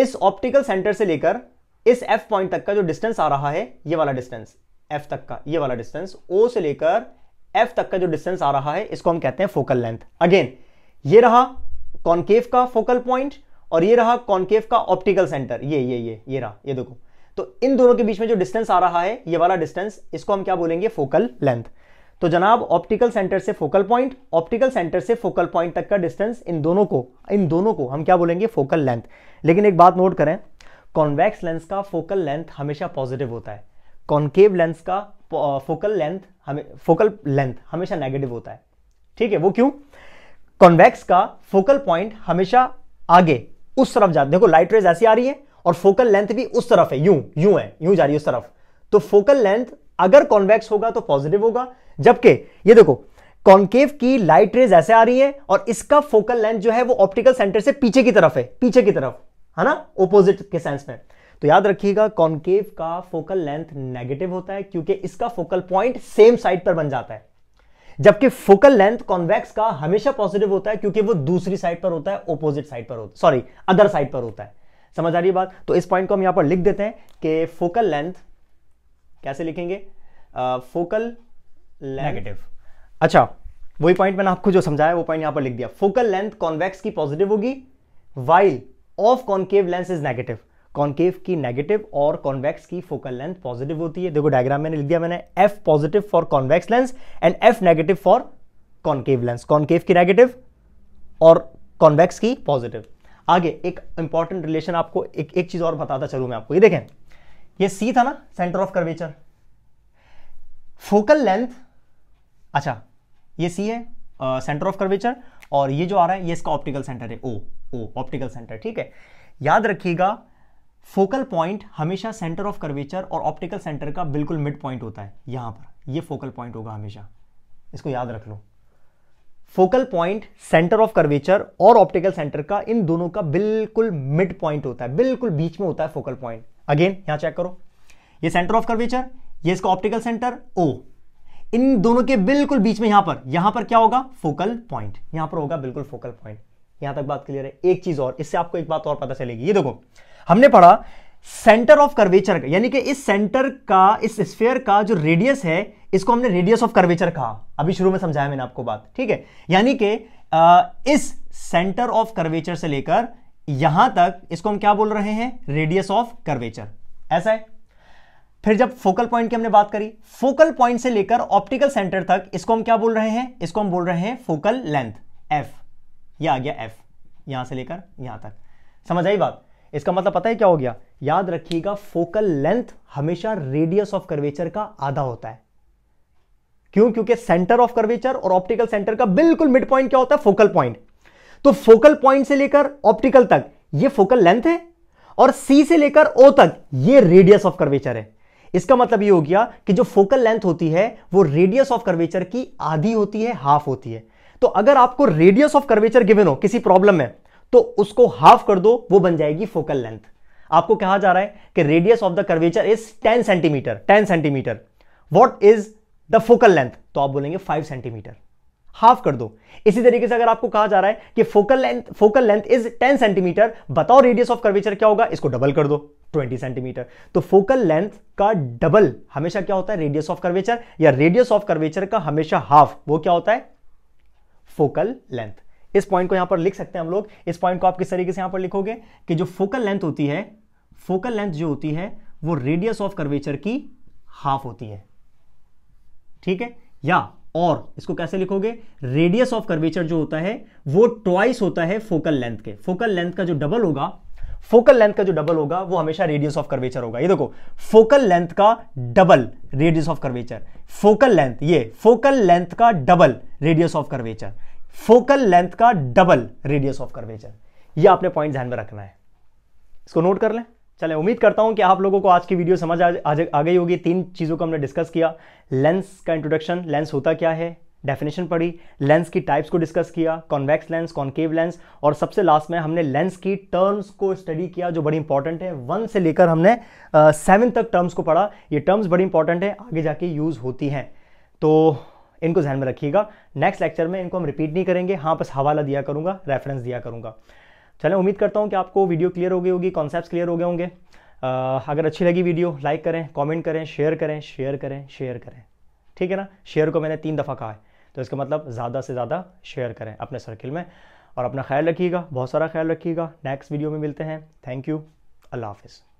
इस ऑप्टिकल सेंटर से लेकर इस एफ पॉइंट तक का जो डिस्टेंस आ रहा है ये वाला डिस्टेंस एफ तक का ये वाला डिस्टेंस ओ से लेकर एफ तक का जो डिस्टेंस आ रहा है इसको हम कहते हैं फोकल लेंथ अगेन ये रहा कॉन्केव का फोकल पॉइंट और ये रहा कॉन्केव का ऑप्टिकल सेंटर ये ये ये ये रहा ये देखो तो इन दोनों के बीच में जो डिस्टेंस आ रहा है ये वाला डिस्टेंस इसको हम क्या बोलेंगे फोकल लेंथ तो जनाब ऑप्टिकल सेंटर से फोकल पॉइंट ऑप्टिकल सेंटर से फोकल पॉइंट तक का डिस्टेंस इन दोनों को इन दोनों को हम क्या बोलेंगे फोकल लेंथ लेकिन एक बात नोट करें कॉन्वेक्स लेंस का फोकल लेंथ हमेशा पॉजिटिव होता है कॉन्केव लेंस का फोकल लेंथ हमें फोकल लेंथ हमेशा नेगेटिव होता है ठीक है वो क्यों कॉन्वेक्स का फोकल पॉइंट हमेशा आगे उस तरफ जाते देखो लाइट रेज ऐसी आ रही है और फोकल लेंथ भी उस तरफ है यूं यूं है यूं जा रही है उस तरफ तो फोकल लेंथ अगर कॉन्वेक्स होगा तो पॉजिटिव होगा जबकि ये देखो कॉन्केव की लाइट रेज ऐसे आ रही है और इसका फोकल लेंथ जो है वो ऑप्टिकल सेंटर से पीछे की तरफ है पीछे की तरफ है ना ओपोजिट के सेंस में तो याद रखिएगा कॉन्केव का फोकल लेंथ नेगेटिव होता है क्योंकि इसका फोकल पॉइंट सेम साइड पर बन जाता है जबकि फोकल लेंथ कॉन्वेक्स का हमेशा पॉजिटिव होता है क्योंकि वो दूसरी साइड पर होता है ओपोजिट साइड पर होता सॉरी अदर साइड पर होता है समझ आ रही है बात तो इस पॉइंट को हम यहां पर लिख देते हैं कि फोकल लेंथ कैसे लिखेंगे फोकल uh, नेगेटिव अच्छा वही पॉइंट मैंने आपको जो समझाया वो पॉइंट यहां पर लिख दिया फोकल लेंथ कॉन्वेक्स की पॉजिटिव होगी while of concave lens is negative concave की नेगेटिव और कॉन्वेक्स की फोकल लेंथ पॉजिटिव होती है देखो डायग्राम मैंने लिख दिया मैंने F positive for convex lens and F negative for concave lens concave की नेगेटिव और कॉन्वेक्स की पॉजिटिव आगे एक इंपॉर्टेंट रिलेशन आपको एक एक चीज और बताता चलू मैं आपको ये देखें ये सी था ना centre of curvature focal length अच्छा ये सी है सेंटर ऑफ कर्वेचर और ये जो आ रहा है ये इसका ऑप्टिकल सेंटर है ओ ओ ऑप्टिकल सेंटर ठीक है याद रखिएगा फोकल पॉइंट हमेशा सेंटर ऑफ कर्वेचर और ऑप्टिकल सेंटर का बिल्कुल मिड पॉइंट होता है यहां पर ये फोकल पॉइंट होगा हमेशा इसको याद रख लो focal point centre of curvature और ऑप्टिकल सेंटर का इन दोनों का बिल्कुल मिड पॉइंट होता है बिल्कुल बीच में होता है फोकल पॉइंट अगेन यहां चेक करो ये सेंटर ऑफ कर्वेचर ये इसका ऑप्टिकल सेंटर ओ इन दोनों के बिल्कुल बीच में यहां पर यहां पर क्या होगा फोकल पॉइंट यहां पर होगा बिल्कुल फोकल पॉइंट यहां तक बात क्लियर है एक चीज और इससे आपको एक बात और पता चलेगी ये देखो हमने पढ़ा सेंटर ऑफ कर्वेचर यानी कि इस सेंटर का इस स्फेयर का जो रेडियस है इसको हमने रेडियस ऑफ कर्वेचर कहा अभी शुरू में समझाया मैंने आपको बात ठीक है यानी कि इस सेंटर ऑफ कर्वेचर से लेकर यहां तक इसको हम क्या बोल रहे हैं रेडियस ऑफ कर्वेचर ऐसा है फिर जब फोकल पॉइंट की हमने बात करी फोकल पॉइंट से लेकर ऑप्टिकल सेंटर तक इसको हम क्या बोल रहे हैं इसको हम बोल रहे हैं फोकल लेंथ एफ ये आ गया एफ यहां से लेकर यहां तक समझ आई बात इसका मतलब पता है क्या हो गया याद रखिएगा फोकल लेंथ हमेशा रेडियस ऑफ कर्वेचर का आधा होता है क्यों क्योंकि सेंटर ऑफ कर्वेचर और ऑप्टिकल सेंटर का बिल्कुल मिड पॉइंट क्या होता है फोकल पॉइंट तो फोकल पॉइंट से लेकर ऑप्टिकल तक ये फोकल लेंथ है और सी से लेकर ओ तक ये रेडियस ऑफ कर्वेचर है इसका मतलब ये हो गया कि जो फोकल लेंथ होती है वो रेडियस ऑफ कर्वेचर की आधी होती है हाफ होती है तो अगर आपको रेडियस ऑफ कर्वेचर गिवन हो किसी प्रॉब्लम में तो उसको हाफ कर दो वो बन जाएगी फोकल लेंथ आपको कहा जा रहा है कि radius of the curvature is 10 centimetre 10 centimetre what is the focal length तो आप बोलेंगे 5 सेंटीमीटर हाफ कर दो इसी तरीके से अगर आपको कहा जा रहा है कि focal length focal length is 10 centimetre बताओ रेडियस ऑफ कर्वेचर क्या होगा इसको डबल कर दो 20 सेंटीमीटर तो फोकल लेंथ का डबल हमेशा क्या होता है रेडियस ऑफ कर्वेचर या रेडियस ऑफ कर्वेचर का हमेशा हाफ वो क्या होता है फोकल लेंथ इस पॉइंट को यहां पर लिख सकते हैं हम लोग इस पॉइंट को आप किस तरीके से यहां पर लिखोगे कि जो फोकल लेंथ होती है फोकल लेंथ जो होती है वो रेडियस ऑफ कर्वेचर की हाफ होती है ठीक है या और इसको कैसे लिखोगे रेडियस ऑफ कर्वेचर जो होता है वो ट्वाइस होता है फोकल लेंथ के फोकल लेंथ का जो डबल होगा फोकल लेंथ का जो डबल होगा वो हमेशा रेडियस ऑफ कर्वेचर होगा ये देखो फोकल लेंथ का double radius of curvature focal length ये फोकल लेंथ का double radius of curvature focal length का डबल रेडियस ऑफ कर्वेचर ये आपने पॉइंट ध्यान में रखना है इसको नोट कर लें चले उम्मीद करता हूं कि आप लोगों को आज की वीडियो समझ आ, आ, आ गई होगी तीन चीज़ों को हमने डिस्कस किया लेंस का इंट्रोडक्शन लेंस होता क्या है डेफिनेशन पढ़ी लेंस की टाइप्स को डिस्कस किया कॉन्वेक्स लेंस कॉन्केव लेंस और सबसे लास्ट में हमने लेंस की टर्म्स को स्टडी किया जो बड़ी इंपॉर्टेंट है वन से लेकर हमने सेवन uh, तक टर्म्स को पढ़ा ये टर्म्स बड़ी इंपॉर्टेंट है आगे जाके यूज़ होती हैं तो इनको ध्यान में रखिएगा नेक्स्ट लेक्चर में इनको हम रिपीट नहीं करेंगे हाँ बस हवाला दिया करूँगा रेफरेंस दिया करूँगा चलें उम्मीद करता हूँ कि आपको वीडियो क्लियर हो गई होगी कॉन्सेप्ट क्लियर हो गए होंगे अगर अच्छी लगी वीडियो लाइक करें कॉमेंट करें शेयर करें शेयर करें शेयर करें ठीक है ना शेयर को मैंने तीन दफ़ा कहा है तो इसका मतलब ज़्यादा से ज़्यादा शेयर करें अपने सर्किल में और अपना ख्याल रखिएगा बहुत सारा ख्याल रखिएगा नेक्स्ट वीडियो में मिलते हैं थैंक यू अल्लाह हाफिज़